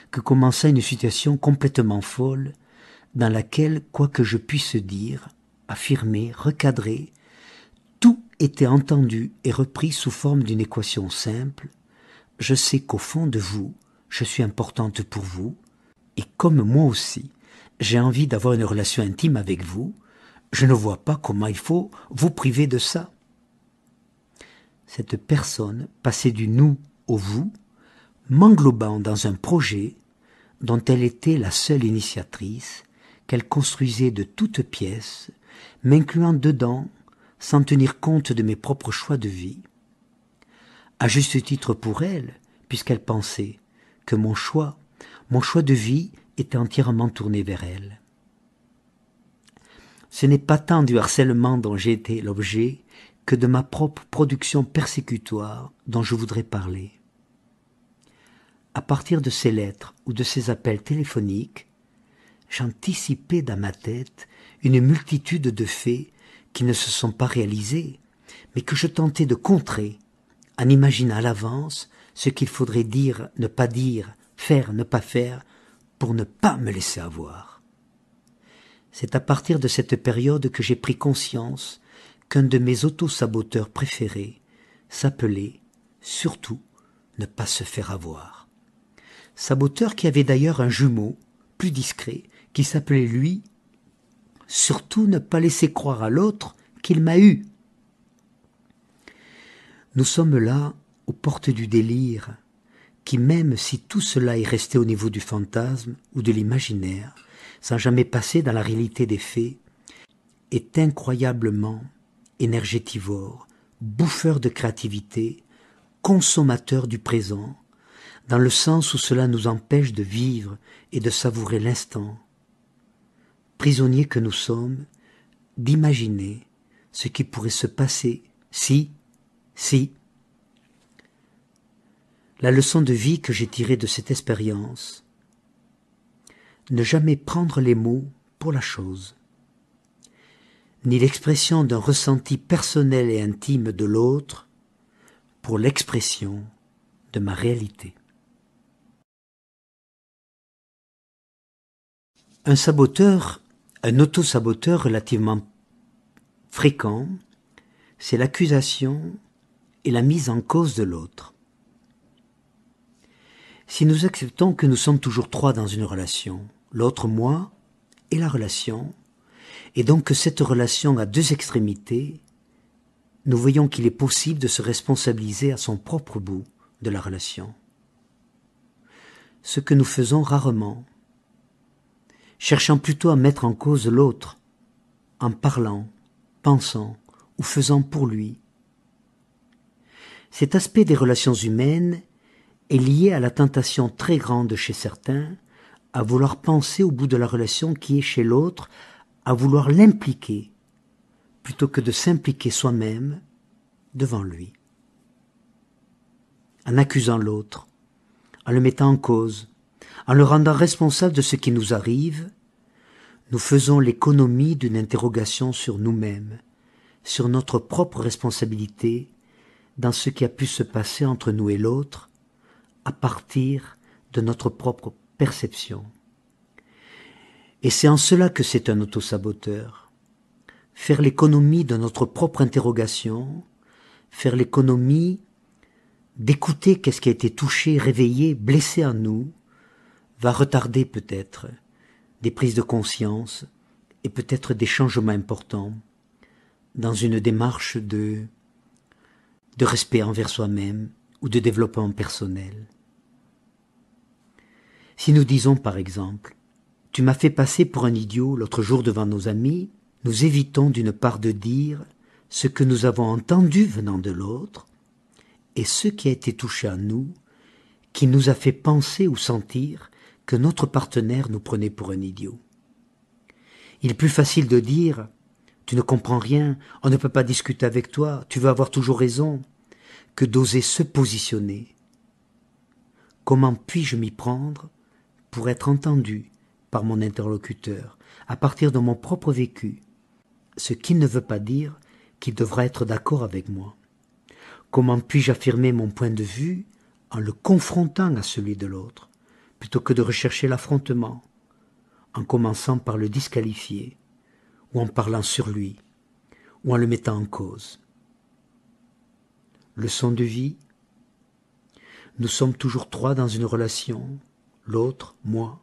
que commença une situation complètement folle dans laquelle, quoi que je puisse dire, affirmer, recadrer, tout était entendu et repris sous forme d'une équation simple. Je sais qu'au fond de vous, je suis importante pour vous, et comme moi aussi, j'ai envie d'avoir une relation intime avec vous, je ne vois pas comment il faut vous priver de ça. Cette personne passait du nous au vous, m'englobant dans un projet dont elle était la seule initiatrice qu'elle construisait de toutes pièces, m'incluant dedans sans tenir compte de mes propres choix de vie. À juste titre pour elle, puisqu'elle pensait que mon choix, mon choix de vie était entièrement tourné vers elle. Ce n'est pas tant du harcèlement dont j'ai été l'objet que de ma propre production persécutoire dont je voudrais parler. À partir de ces lettres ou de ces appels téléphoniques, j'anticipais dans ma tête une multitude de faits qui ne se sont pas réalisés, mais que je tentais de contrer en imaginant à l'avance ce qu'il faudrait dire, ne pas dire, faire, ne pas faire, pour ne pas me laisser avoir. C'est à partir de cette période que j'ai pris conscience qu'un de mes autosaboteurs préférés s'appelait surtout ne pas se faire avoir. Saboteur qui avait d'ailleurs un jumeau, plus discret, qui s'appelait lui Surtout ne pas laisser croire à l'autre qu'il m'a eu. Nous sommes là aux portes du délire, qui même si tout cela est resté au niveau du fantasme ou de l'imaginaire, sans jamais passer dans la réalité des faits, est incroyablement énergétivore, bouffeur de créativité, consommateur du présent, dans le sens où cela nous empêche de vivre et de savourer l'instant, prisonniers que nous sommes, d'imaginer ce qui pourrait se passer si, si. La leçon de vie que j'ai tirée de cette expérience, ne jamais prendre les mots pour la chose, ni l'expression d'un ressenti personnel et intime de l'autre pour l'expression de ma réalité. Un saboteur un auto-saboteur relativement fréquent, c'est l'accusation et la mise en cause de l'autre. Si nous acceptons que nous sommes toujours trois dans une relation, l'autre moi et la relation, et donc que cette relation a deux extrémités, nous voyons qu'il est possible de se responsabiliser à son propre bout de la relation. Ce que nous faisons rarement cherchant plutôt à mettre en cause l'autre, en parlant, pensant ou faisant pour lui. Cet aspect des relations humaines est lié à la tentation très grande chez certains à vouloir penser au bout de la relation qui est chez l'autre, à vouloir l'impliquer, plutôt que de s'impliquer soi-même devant lui. En accusant l'autre, en le mettant en cause, en le rendant responsable de ce qui nous arrive, nous faisons l'économie d'une interrogation sur nous-mêmes, sur notre propre responsabilité dans ce qui a pu se passer entre nous et l'autre, à partir de notre propre perception. Et c'est en cela que c'est un autosaboteur. Faire l'économie de notre propre interrogation, faire l'économie d'écouter qu'est-ce qui a été touché, réveillé, blessé en nous, va retarder peut-être des prises de conscience et peut-être des changements importants dans une démarche de, de respect envers soi-même ou de développement personnel. Si nous disons par exemple Tu m'as fait passer pour un idiot l'autre jour devant nos amis, nous évitons d'une part de dire ce que nous avons entendu venant de l'autre et ce qui a été touché à nous, qui nous a fait penser ou sentir que notre partenaire nous prenait pour un idiot. Il est plus facile de dire Tu ne comprends rien, on ne peut pas discuter avec toi, tu vas avoir toujours raison, que d'oser se positionner. Comment puis-je m'y prendre pour être entendu par mon interlocuteur à partir de mon propre vécu, ce qui ne veut pas dire qu'il devra être d'accord avec moi Comment puis-je affirmer mon point de vue en le confrontant à celui de l'autre plutôt que de rechercher l'affrontement, en commençant par le disqualifier, ou en parlant sur lui, ou en le mettant en cause. Leçon de vie Nous sommes toujours trois dans une relation, l'autre, moi,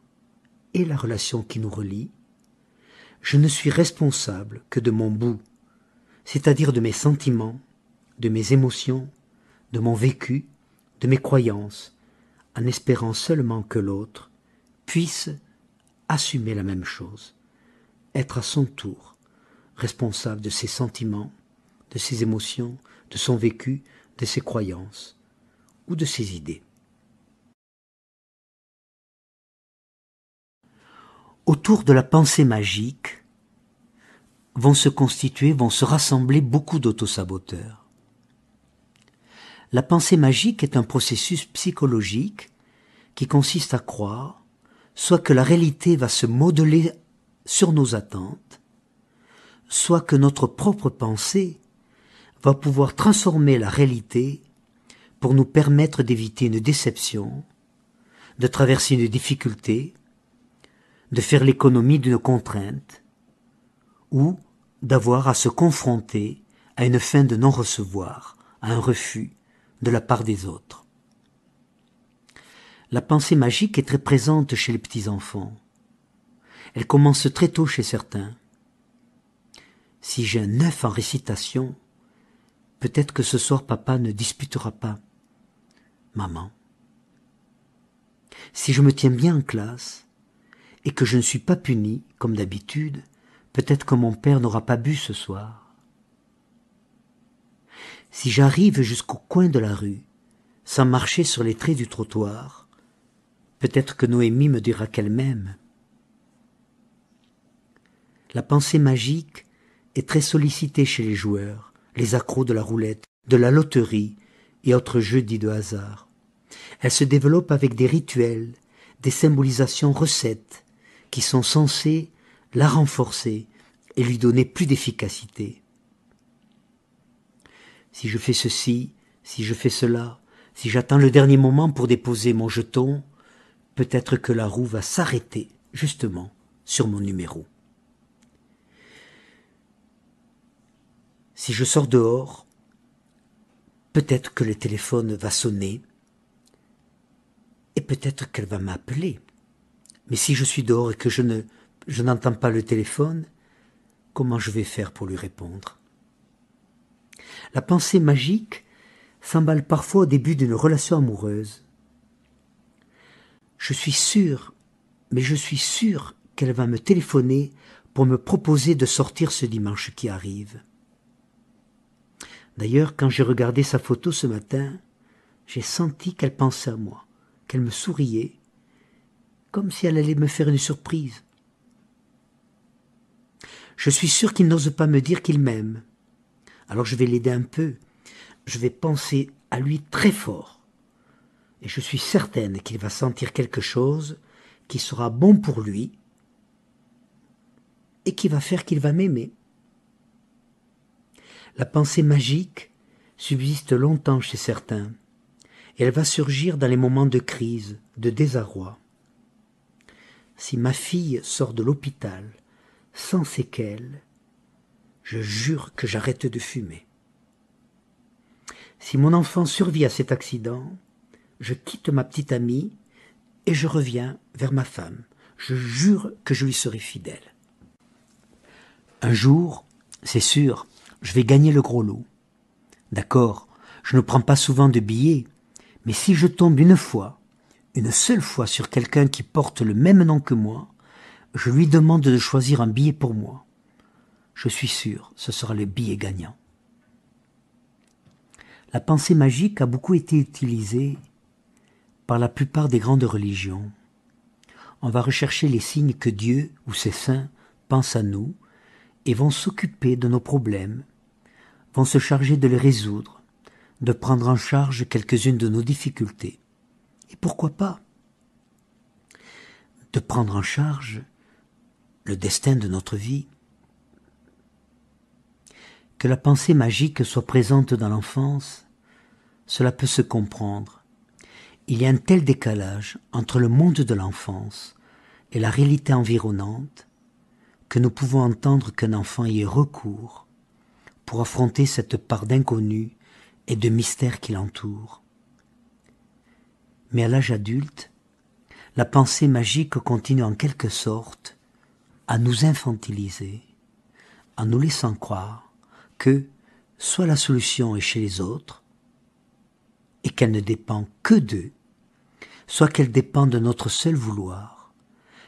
et la relation qui nous relie. Je ne suis responsable que de mon bout, c'est-à-dire de mes sentiments, de mes émotions, de mon vécu, de mes croyances, en espérant seulement que l'autre puisse assumer la même chose, être à son tour responsable de ses sentiments, de ses émotions, de son vécu, de ses croyances ou de ses idées. Autour de la pensée magique vont se constituer, vont se rassembler beaucoup d'autosaboteurs la pensée magique est un processus psychologique qui consiste à croire soit que la réalité va se modeler sur nos attentes, soit que notre propre pensée va pouvoir transformer la réalité pour nous permettre d'éviter une déception, de traverser une difficulté, de faire l'économie d'une contrainte, ou d'avoir à se confronter à une fin de non-recevoir, à un refus, de la part des autres. La pensée magique est très présente chez les petits-enfants. Elle commence très tôt chez certains. Si j'ai un neuf en récitation, peut-être que ce soir papa ne disputera pas. Maman. Si je me tiens bien en classe, et que je ne suis pas puni, comme d'habitude, peut-être que mon père n'aura pas bu ce soir. Si j'arrive jusqu'au coin de la rue, sans marcher sur les traits du trottoir, peut-être que Noémie me dira qu'elle m'aime. La pensée magique est très sollicitée chez les joueurs, les accros de la roulette, de la loterie et autres jeux dits de hasard. Elle se développe avec des rituels, des symbolisations recettes, qui sont censées la renforcer et lui donner plus d'efficacité si je fais ceci, si je fais cela, si j'attends le dernier moment pour déposer mon jeton, peut-être que la roue va s'arrêter justement sur mon numéro. Si je sors dehors, peut-être que le téléphone va sonner et peut-être qu'elle va m'appeler. Mais si je suis dehors et que je ne n'entends pas le téléphone, comment je vais faire pour lui répondre la pensée magique s'emballe parfois au début d'une relation amoureuse. Je suis sûr, mais je suis sûr qu'elle va me téléphoner pour me proposer de sortir ce dimanche qui arrive. D'ailleurs, quand j'ai regardé sa photo ce matin, j'ai senti qu'elle pensait à moi, qu'elle me souriait, comme si elle allait me faire une surprise. Je suis sûr qu'il n'ose pas me dire qu'il m'aime. Alors je vais l'aider un peu. Je vais penser à lui très fort. Et je suis certaine qu'il va sentir quelque chose qui sera bon pour lui et qui va faire qu'il va m'aimer. La pensée magique subsiste longtemps chez certains et elle va surgir dans les moments de crise, de désarroi. Si ma fille sort de l'hôpital sans séquelles, je jure que j'arrête de fumer. Si mon enfant survit à cet accident, je quitte ma petite amie et je reviens vers ma femme. Je jure que je lui serai fidèle. Un jour, c'est sûr, je vais gagner le gros lot. D'accord, je ne prends pas souvent de billets, mais si je tombe une fois, une seule fois sur quelqu'un qui porte le même nom que moi, je lui demande de choisir un billet pour moi je suis sûr, ce sera le billet gagnant. La pensée magique a beaucoup été utilisée par la plupart des grandes religions. On va rechercher les signes que Dieu ou ses saints pensent à nous et vont s'occuper de nos problèmes, vont se charger de les résoudre, de prendre en charge quelques-unes de nos difficultés. Et pourquoi pas De prendre en charge le destin de notre vie. Que la pensée magique soit présente dans l'enfance, cela peut se comprendre. Il y a un tel décalage entre le monde de l'enfance et la réalité environnante que nous pouvons entendre qu'un enfant y ait recours pour affronter cette part d'inconnu et de mystère qui l'entoure. Mais à l'âge adulte, la pensée magique continue en quelque sorte à nous infantiliser, en nous laissant croire que soit la solution est chez les autres et qu'elle ne dépend que d'eux, soit qu'elle dépend de notre seul vouloir,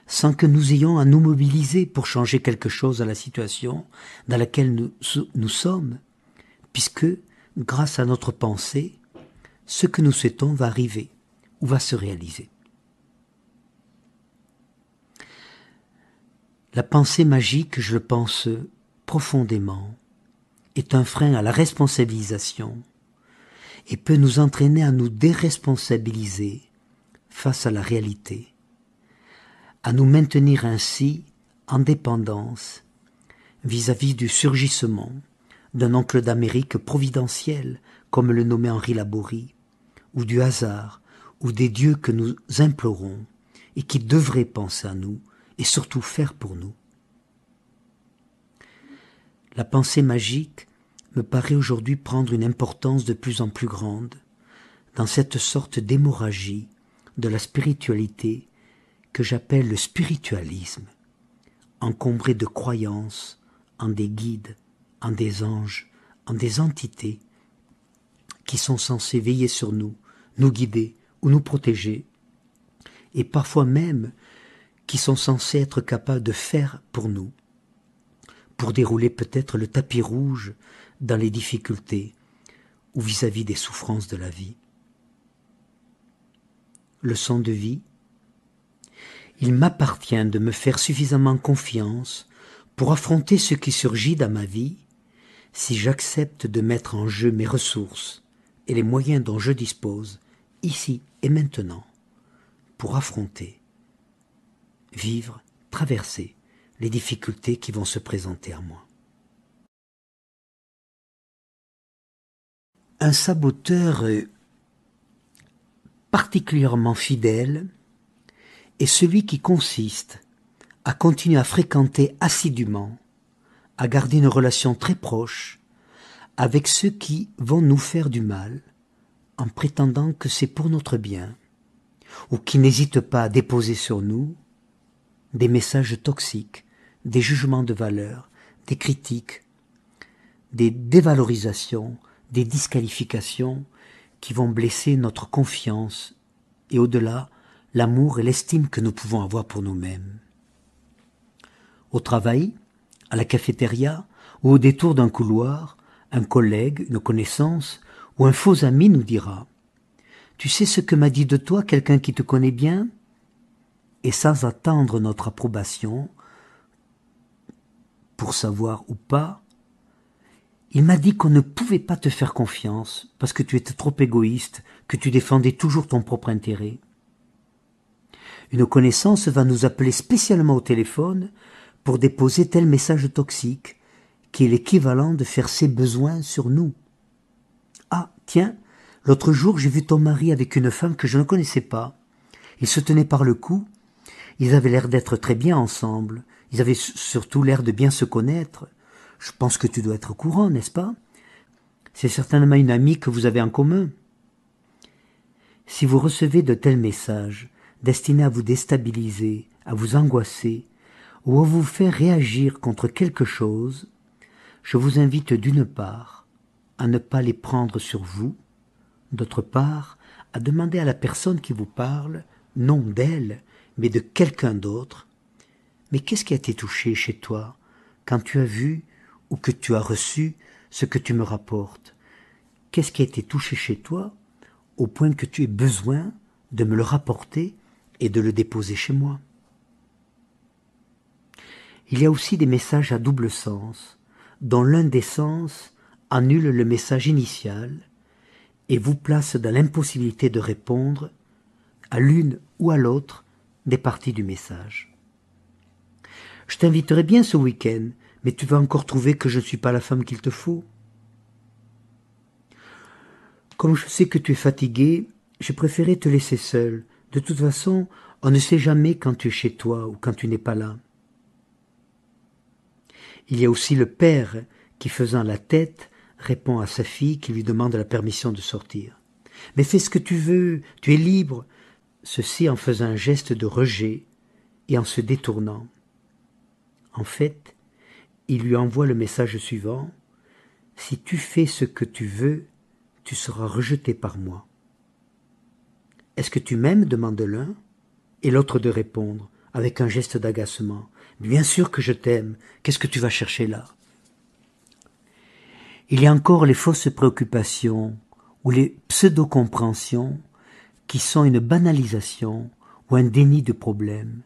sans que nous ayons à nous mobiliser pour changer quelque chose à la situation dans laquelle nous, nous sommes, puisque, grâce à notre pensée, ce que nous souhaitons va arriver ou va se réaliser. La pensée magique, je le pense profondément, est un frein à la responsabilisation et peut nous entraîner à nous déresponsabiliser face à la réalité, à nous maintenir ainsi en dépendance vis-à-vis du surgissement d'un oncle d'Amérique providentiel, comme le nommait Henri Laborie, ou du hasard, ou des dieux que nous implorons et qui devraient penser à nous et surtout faire pour nous. La pensée magique me paraît aujourd'hui prendre une importance de plus en plus grande dans cette sorte d'hémorragie de la spiritualité que j'appelle le spiritualisme, encombré de croyances en des guides, en des anges, en des entités qui sont censées veiller sur nous, nous guider ou nous protéger, et parfois même qui sont censées être capables de faire pour nous pour dérouler peut-être le tapis rouge dans les difficultés ou vis-à-vis des souffrances de la vie. Leçon de vie. Il m'appartient de me faire suffisamment confiance pour affronter ce qui surgit dans ma vie si j'accepte de mettre en jeu mes ressources et les moyens dont je dispose ici et maintenant pour affronter, vivre, traverser les difficultés qui vont se présenter à moi. Un saboteur particulièrement fidèle est celui qui consiste à continuer à fréquenter assidûment, à garder une relation très proche avec ceux qui vont nous faire du mal, en prétendant que c'est pour notre bien, ou qui n'hésitent pas à déposer sur nous des messages toxiques des jugements de valeur, des critiques, des dévalorisations, des disqualifications qui vont blesser notre confiance et au-delà l'amour et l'estime que nous pouvons avoir pour nous-mêmes. Au travail, à la cafétéria ou au détour d'un couloir, un collègue, une connaissance ou un faux ami nous dira Tu sais ce que m'a dit de toi quelqu'un qui te connaît bien et sans attendre notre approbation, pour savoir ou pas, il m'a dit qu'on ne pouvait pas te faire confiance parce que tu étais trop égoïste, que tu défendais toujours ton propre intérêt. Une connaissance va nous appeler spécialement au téléphone pour déposer tel message toxique qui est l'équivalent de faire ses besoins sur nous. Ah, tiens, l'autre jour j'ai vu ton mari avec une femme que je ne connaissais pas. Ils se tenaient par le cou, ils avaient l'air d'être très bien ensemble, ils avaient surtout l'air de bien se connaître. Je pense que tu dois être au courant, n'est-ce pas C'est certainement une amie que vous avez en commun. Si vous recevez de tels messages, destinés à vous déstabiliser, à vous angoisser, ou à vous faire réagir contre quelque chose, je vous invite d'une part à ne pas les prendre sur vous, d'autre part à demander à la personne qui vous parle, non d'elle, mais de quelqu'un d'autre, mais qu'est-ce qui a été touché chez toi quand tu as vu ou que tu as reçu ce que tu me rapportes Qu'est-ce qui a été touché chez toi au point que tu aies besoin de me le rapporter et de le déposer chez moi Il y a aussi des messages à double sens, dont l'un des sens annule le message initial et vous place dans l'impossibilité de répondre à l'une ou à l'autre des parties du message. Je t'inviterai bien ce week-end, mais tu vas encore trouver que je ne suis pas la femme qu'il te faut. Comme je sais que tu es fatigué, j'ai préféré te laisser seul. De toute façon, on ne sait jamais quand tu es chez toi ou quand tu n'es pas là. Il y a aussi le père qui, faisant la tête, répond à sa fille qui lui demande la permission de sortir. Mais fais ce que tu veux, tu es libre. Ceci en faisant un geste de rejet et en se détournant. En fait, il lui envoie le message suivant Si tu fais ce que tu veux, tu seras rejeté par moi. Est-ce que tu m'aimes demande l'un, et l'autre de répondre, avec un geste d'agacement Bien sûr que je t'aime, qu'est-ce que tu vas chercher là Il y a encore les fausses préoccupations ou les pseudo-compréhensions qui sont une banalisation ou un déni de problème.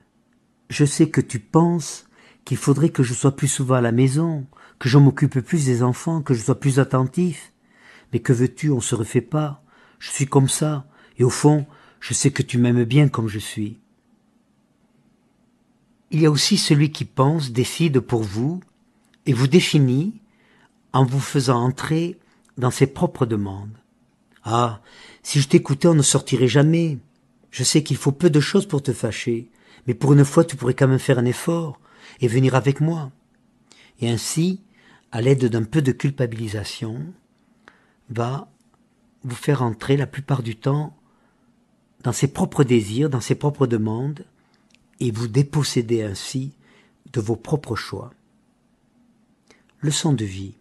Je sais que tu penses qu'il faudrait que je sois plus souvent à la maison, que je m'occupe plus des enfants, que je sois plus attentif. Mais que veux-tu, on se refait pas. Je suis comme ça, et au fond, je sais que tu m'aimes bien comme je suis. Il y a aussi celui qui pense, décide pour vous, et vous définit, en vous faisant entrer dans ses propres demandes. Ah. Si je t'écoutais, on ne sortirait jamais. Je sais qu'il faut peu de choses pour te fâcher, mais pour une fois tu pourrais quand même faire un effort, et venir avec moi. Et ainsi, à l'aide d'un peu de culpabilisation, va vous faire entrer la plupart du temps dans ses propres désirs, dans ses propres demandes, et vous déposséder ainsi de vos propres choix. Leçon de vie.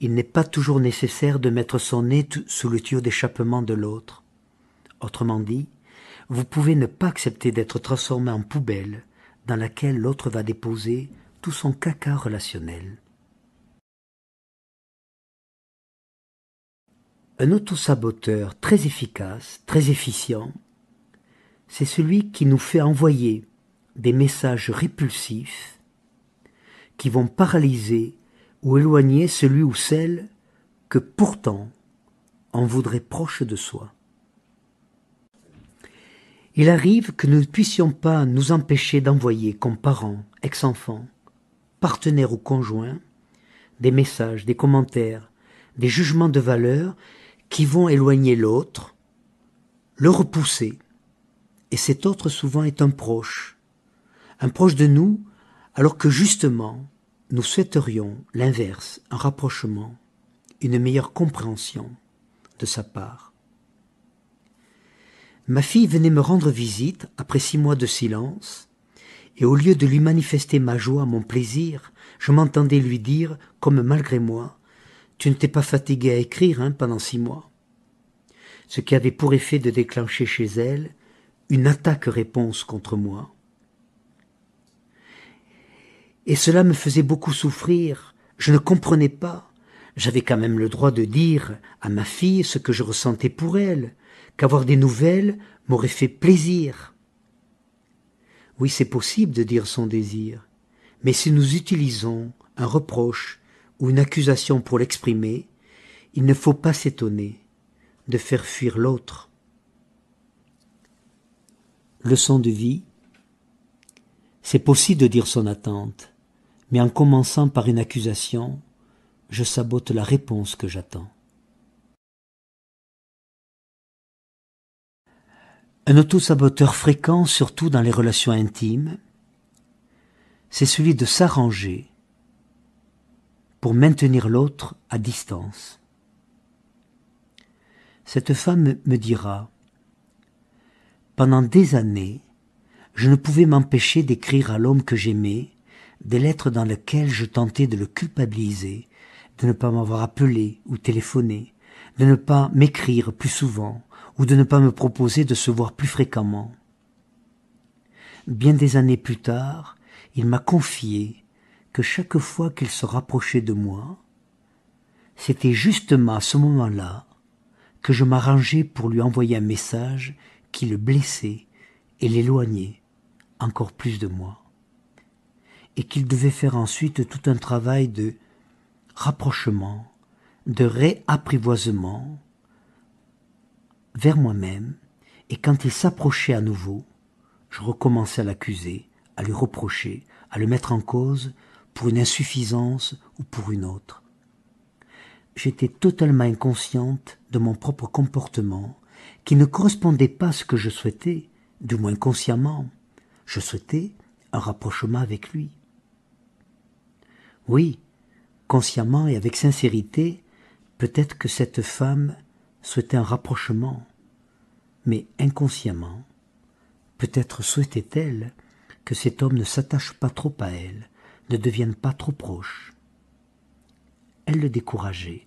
Il n'est pas toujours nécessaire de mettre son nez sous le tuyau d'échappement de l'autre. Autrement dit, vous pouvez ne pas accepter d'être transformé en poubelle dans laquelle l'autre va déposer tout son caca relationnel. Un autosaboteur très efficace, très efficient, c'est celui qui nous fait envoyer des messages répulsifs qui vont paralyser ou éloigner celui ou celle que pourtant on voudrait proche de soi. Il arrive que nous ne puissions pas nous empêcher d'envoyer comme parents, ex-enfants, partenaires ou conjoints, des messages, des commentaires, des jugements de valeur qui vont éloigner l'autre, le repousser. Et cet autre souvent est un proche, un proche de nous, alors que justement, nous souhaiterions l'inverse, un rapprochement, une meilleure compréhension de sa part. Ma fille venait me rendre visite après six mois de silence, et au lieu de lui manifester ma joie, mon plaisir, je m'entendais lui dire, comme malgré moi, Tu ne t'es pas fatigué à écrire hein, pendant six mois. Ce qui avait pour effet de déclencher chez elle une attaque-réponse contre moi. Et cela me faisait beaucoup souffrir, je ne comprenais pas. J'avais quand même le droit de dire à ma fille ce que je ressentais pour elle, qu'avoir des nouvelles m'aurait fait plaisir. Oui, c'est possible de dire son désir, mais si nous utilisons un reproche ou une accusation pour l'exprimer, il ne faut pas s'étonner de faire fuir l'autre. Leçon de vie. C'est possible de dire son attente, mais en commençant par une accusation, je sabote la réponse que j'attends. Un autosaboteur fréquent, surtout dans les relations intimes, c'est celui de s'arranger pour maintenir l'autre à distance. Cette femme me dira Pendant des années, je ne pouvais m'empêcher d'écrire à l'homme que j'aimais des lettres dans lesquelles je tentais de le culpabiliser, de ne pas m'avoir appelé ou téléphoné, de ne pas m'écrire plus souvent, ou de ne pas me proposer de se voir plus fréquemment. Bien des années plus tard, il m'a confié que chaque fois qu'il se rapprochait de moi, c'était justement à ce moment-là que je m'arrangeais pour lui envoyer un message qui le blessait et l'éloignait encore plus de moi, et qu'il devait faire ensuite tout un travail de rapprochement, de réapprivoisement, vers moi-même, et quand il s'approchait à nouveau, je recommençais à l'accuser, à lui reprocher, à le mettre en cause pour une insuffisance ou pour une autre. J'étais totalement inconsciente de mon propre comportement, qui ne correspondait pas à ce que je souhaitais, du moins consciemment. Je souhaitais un rapprochement avec lui. Oui, consciemment et avec sincérité, peut-être que cette femme souhaitait un rapprochement, mais inconsciemment, peut-être souhaitait-elle que cet homme ne s'attache pas trop à elle, ne devienne pas trop proche. Elle le décourageait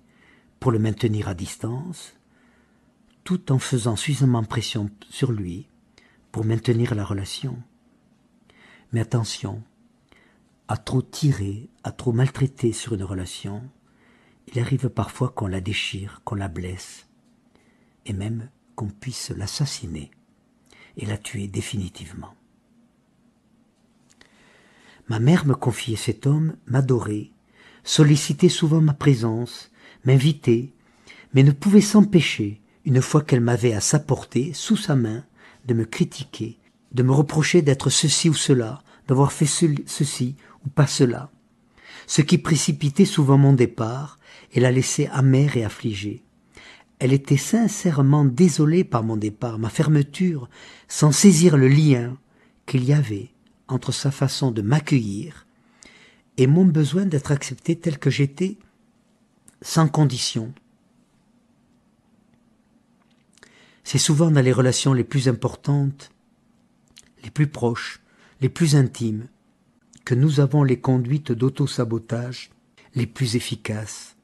pour le maintenir à distance, tout en faisant suffisamment pression sur lui pour maintenir la relation. Mais attention, à trop tirer, à trop maltraiter sur une relation, il arrive parfois qu'on la déchire, qu'on la blesse, et même qu'on puisse l'assassiner et la tuer définitivement. Ma mère me confiait cet homme, m'adorait, sollicitait souvent ma présence, m'invitait, mais ne pouvait s'empêcher, une fois qu'elle m'avait à sa portée, sous sa main, de me critiquer, de me reprocher d'être ceci ou cela, d'avoir fait ceci ou pas cela, ce qui précipitait souvent mon départ et la laissait amère et affligée. Elle était sincèrement désolée par mon départ, ma fermeture, sans saisir le lien qu'il y avait entre sa façon de m'accueillir et mon besoin d'être accepté tel que j'étais, sans condition. C'est souvent dans les relations les plus importantes, les plus proches, les plus intimes, que nous avons les conduites d'auto-sabotage les plus efficaces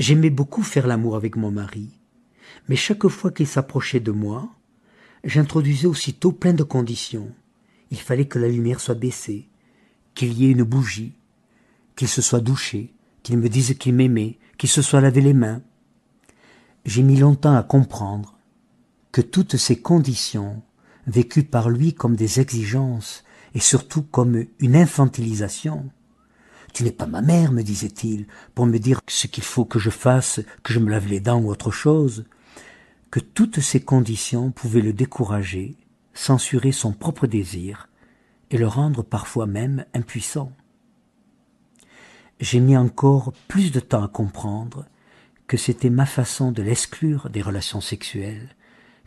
J'aimais beaucoup faire l'amour avec mon mari, mais chaque fois qu'il s'approchait de moi, j'introduisais aussitôt plein de conditions. Il fallait que la lumière soit baissée, qu'il y ait une bougie, qu'il se soit douché, qu'il me dise qu'il m'aimait, qu'il se soit lavé les mains. J'ai mis longtemps à comprendre que toutes ces conditions, vécues par lui comme des exigences et surtout comme une infantilisation, tu n'es pas ma mère, me disait-il, pour me dire ce qu'il faut que je fasse, que je me lave les dents ou autre chose. Que toutes ces conditions pouvaient le décourager, censurer son propre désir, et le rendre parfois même impuissant. J'ai mis encore plus de temps à comprendre que c'était ma façon de l'exclure des relations sexuelles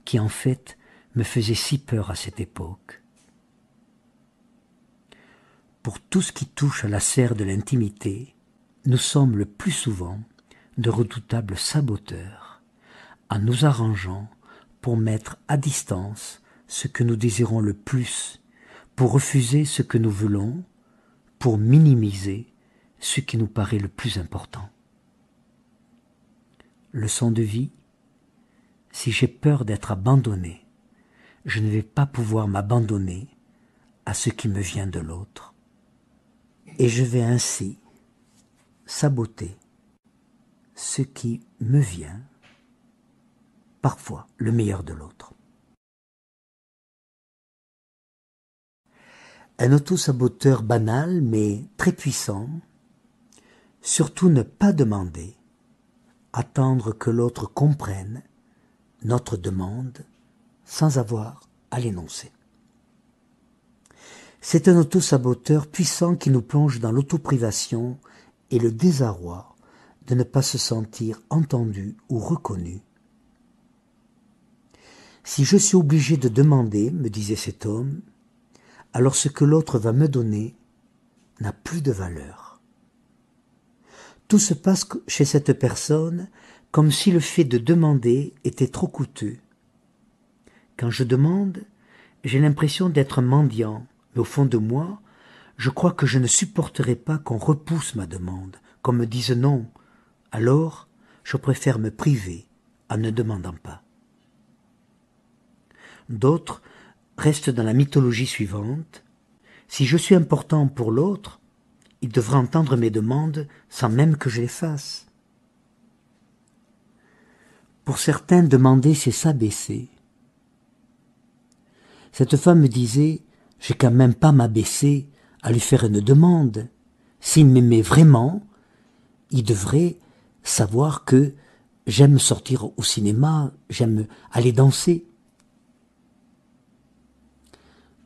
qui en fait me faisait si peur à cette époque pour tout ce qui touche à la serre de l'intimité, nous sommes le plus souvent de redoutables saboteurs, en nous arrangeant pour mettre à distance ce que nous désirons le plus, pour refuser ce que nous voulons, pour minimiser ce qui nous paraît le plus important. Leçon de vie, si j'ai peur d'être abandonné, je ne vais pas pouvoir m'abandonner à ce qui me vient de l'autre. Et je vais ainsi saboter ce qui me vient, parfois le meilleur de l'autre. Un auto-saboteur banal mais très puissant, surtout ne pas demander, attendre que l'autre comprenne notre demande sans avoir à l'énoncer. C'est un auto-saboteur puissant qui nous plonge dans l'auto-privation et le désarroi de ne pas se sentir entendu ou reconnu. Si je suis obligé de demander, me disait cet homme, alors ce que l'autre va me donner n'a plus de valeur. Tout se passe chez cette personne comme si le fait de demander était trop coûteux. Quand je demande, j'ai l'impression d'être mendiant, mais au fond de moi, je crois que je ne supporterai pas qu'on repousse ma demande, qu'on me dise non. Alors, je préfère me priver en ne demandant pas. D'autres restent dans la mythologie suivante. Si je suis important pour l'autre, il devra entendre mes demandes sans même que je les fasse. Pour certains, demander, c'est s'abaisser. Cette femme disait je n'ai quand même pas m'abaisser à lui faire une demande. S'il m'aimait vraiment, il devrait savoir que j'aime sortir au cinéma, j'aime aller danser.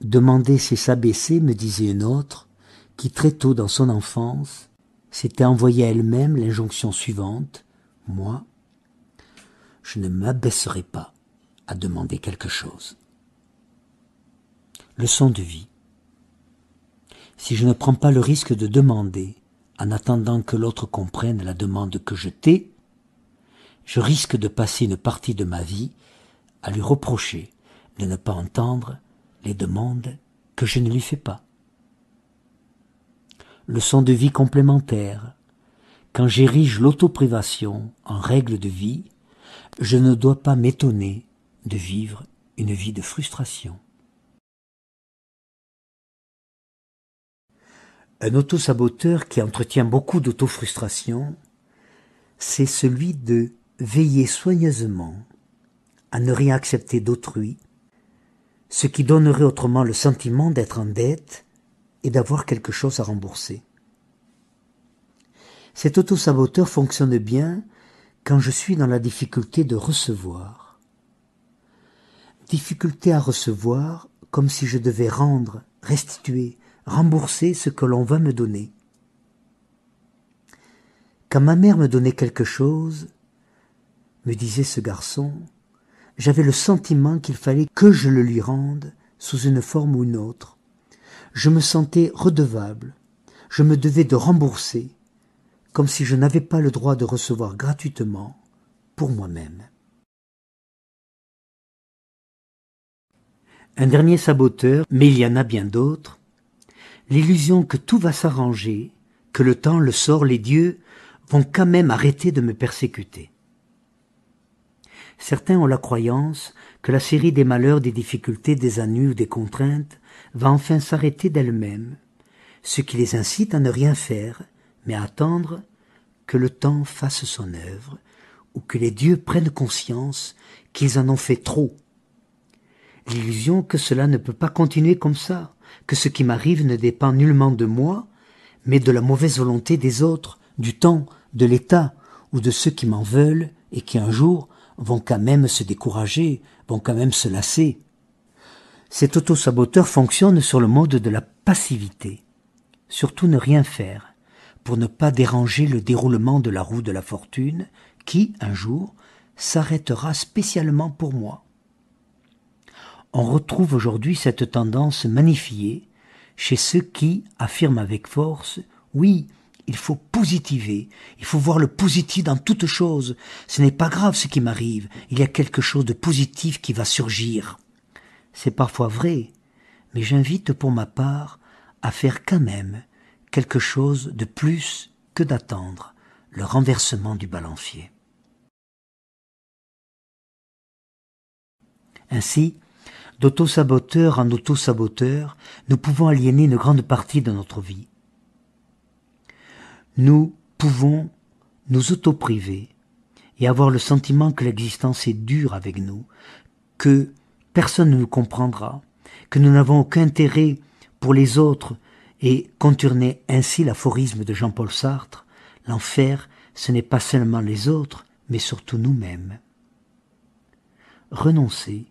Demander, c'est s'abaisser, me disait une autre, qui très tôt dans son enfance s'était envoyée à elle-même l'injonction suivante, moi, je ne m'abaisserai pas à demander quelque chose. Leçon de vie. Si je ne prends pas le risque de demander, en attendant que l'autre comprenne la demande que je t'ai, je risque de passer une partie de ma vie à lui reprocher de ne pas entendre les demandes que je ne lui fais pas. Leçon de vie complémentaire. Quand j'érige l'autoprivation en règle de vie, je ne dois pas m'étonner de vivre une vie de frustration. Un autosaboteur qui entretient beaucoup d'auto-frustration, c'est celui de veiller soigneusement à ne rien accepter d'autrui, ce qui donnerait autrement le sentiment d'être en dette et d'avoir quelque chose à rembourser. Cet autosaboteur fonctionne bien quand je suis dans la difficulté de recevoir. Difficulté à recevoir comme si je devais rendre, restituer, rembourser ce que l'on va me donner. Quand ma mère me donnait quelque chose, me disait ce garçon, j'avais le sentiment qu'il fallait que je le lui rende sous une forme ou une autre. Je me sentais redevable, je me devais de rembourser, comme si je n'avais pas le droit de recevoir gratuitement pour moi-même. Un dernier saboteur, mais il y en a bien d'autres, l'illusion que tout va s'arranger, que le temps, le sort, les dieux vont quand même arrêter de me persécuter. Certains ont la croyance que la série des malheurs, des difficultés, des ennuis ou des contraintes va enfin s'arrêter d'elle-même, ce qui les incite à ne rien faire, mais à attendre que le temps fasse son œuvre, ou que les dieux prennent conscience qu'ils en ont fait trop. L'illusion que cela ne peut pas continuer comme ça, que ce qui m'arrive ne dépend nullement de moi, mais de la mauvaise volonté des autres, du temps, de l'État, ou de ceux qui m'en veulent et qui un jour vont quand même se décourager, vont quand même se lasser. Cet auto-saboteur fonctionne sur le mode de la passivité. Surtout ne rien faire, pour ne pas déranger le déroulement de la roue de la fortune, qui, un jour, s'arrêtera spécialement pour moi on retrouve aujourd'hui cette tendance magnifiée chez ceux qui affirment avec force oui, il faut positiver, il faut voir le positif dans toute chose, ce n'est pas grave ce qui m'arrive, il y a quelque chose de positif qui va surgir. C'est parfois vrai, mais j'invite pour ma part à faire quand même quelque chose de plus que d'attendre le renversement du balancier. Ainsi, d'auto-saboteur en auto-saboteur, nous pouvons aliéner une grande partie de notre vie. Nous pouvons nous auto-priver et avoir le sentiment que l'existence est dure avec nous, que personne ne nous comprendra, que nous n'avons aucun intérêt pour les autres et contourner ainsi l'aphorisme de Jean-Paul Sartre, l'enfer, ce n'est pas seulement les autres, mais surtout nous-mêmes. Renoncer,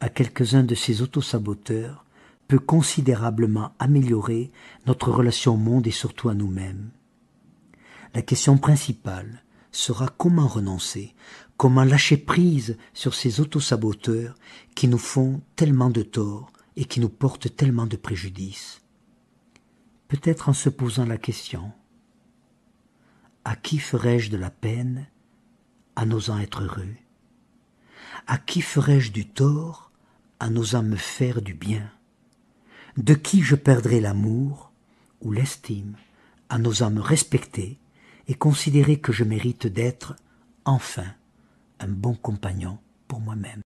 à quelques-uns de ces autosaboteurs peut considérablement améliorer notre relation au monde et surtout à nous-mêmes. La question principale sera comment renoncer, comment lâcher prise sur ces auto-saboteurs qui nous font tellement de tort et qui nous portent tellement de préjudice. Peut-être en se posant la question à qui ferais-je de la peine en osant être heureux À qui ferais-je du tort à nos me faire du bien De qui je perdrai l'amour ou l'estime à nos âmes respecter et considérer que je mérite d'être, enfin, un bon compagnon pour moi-même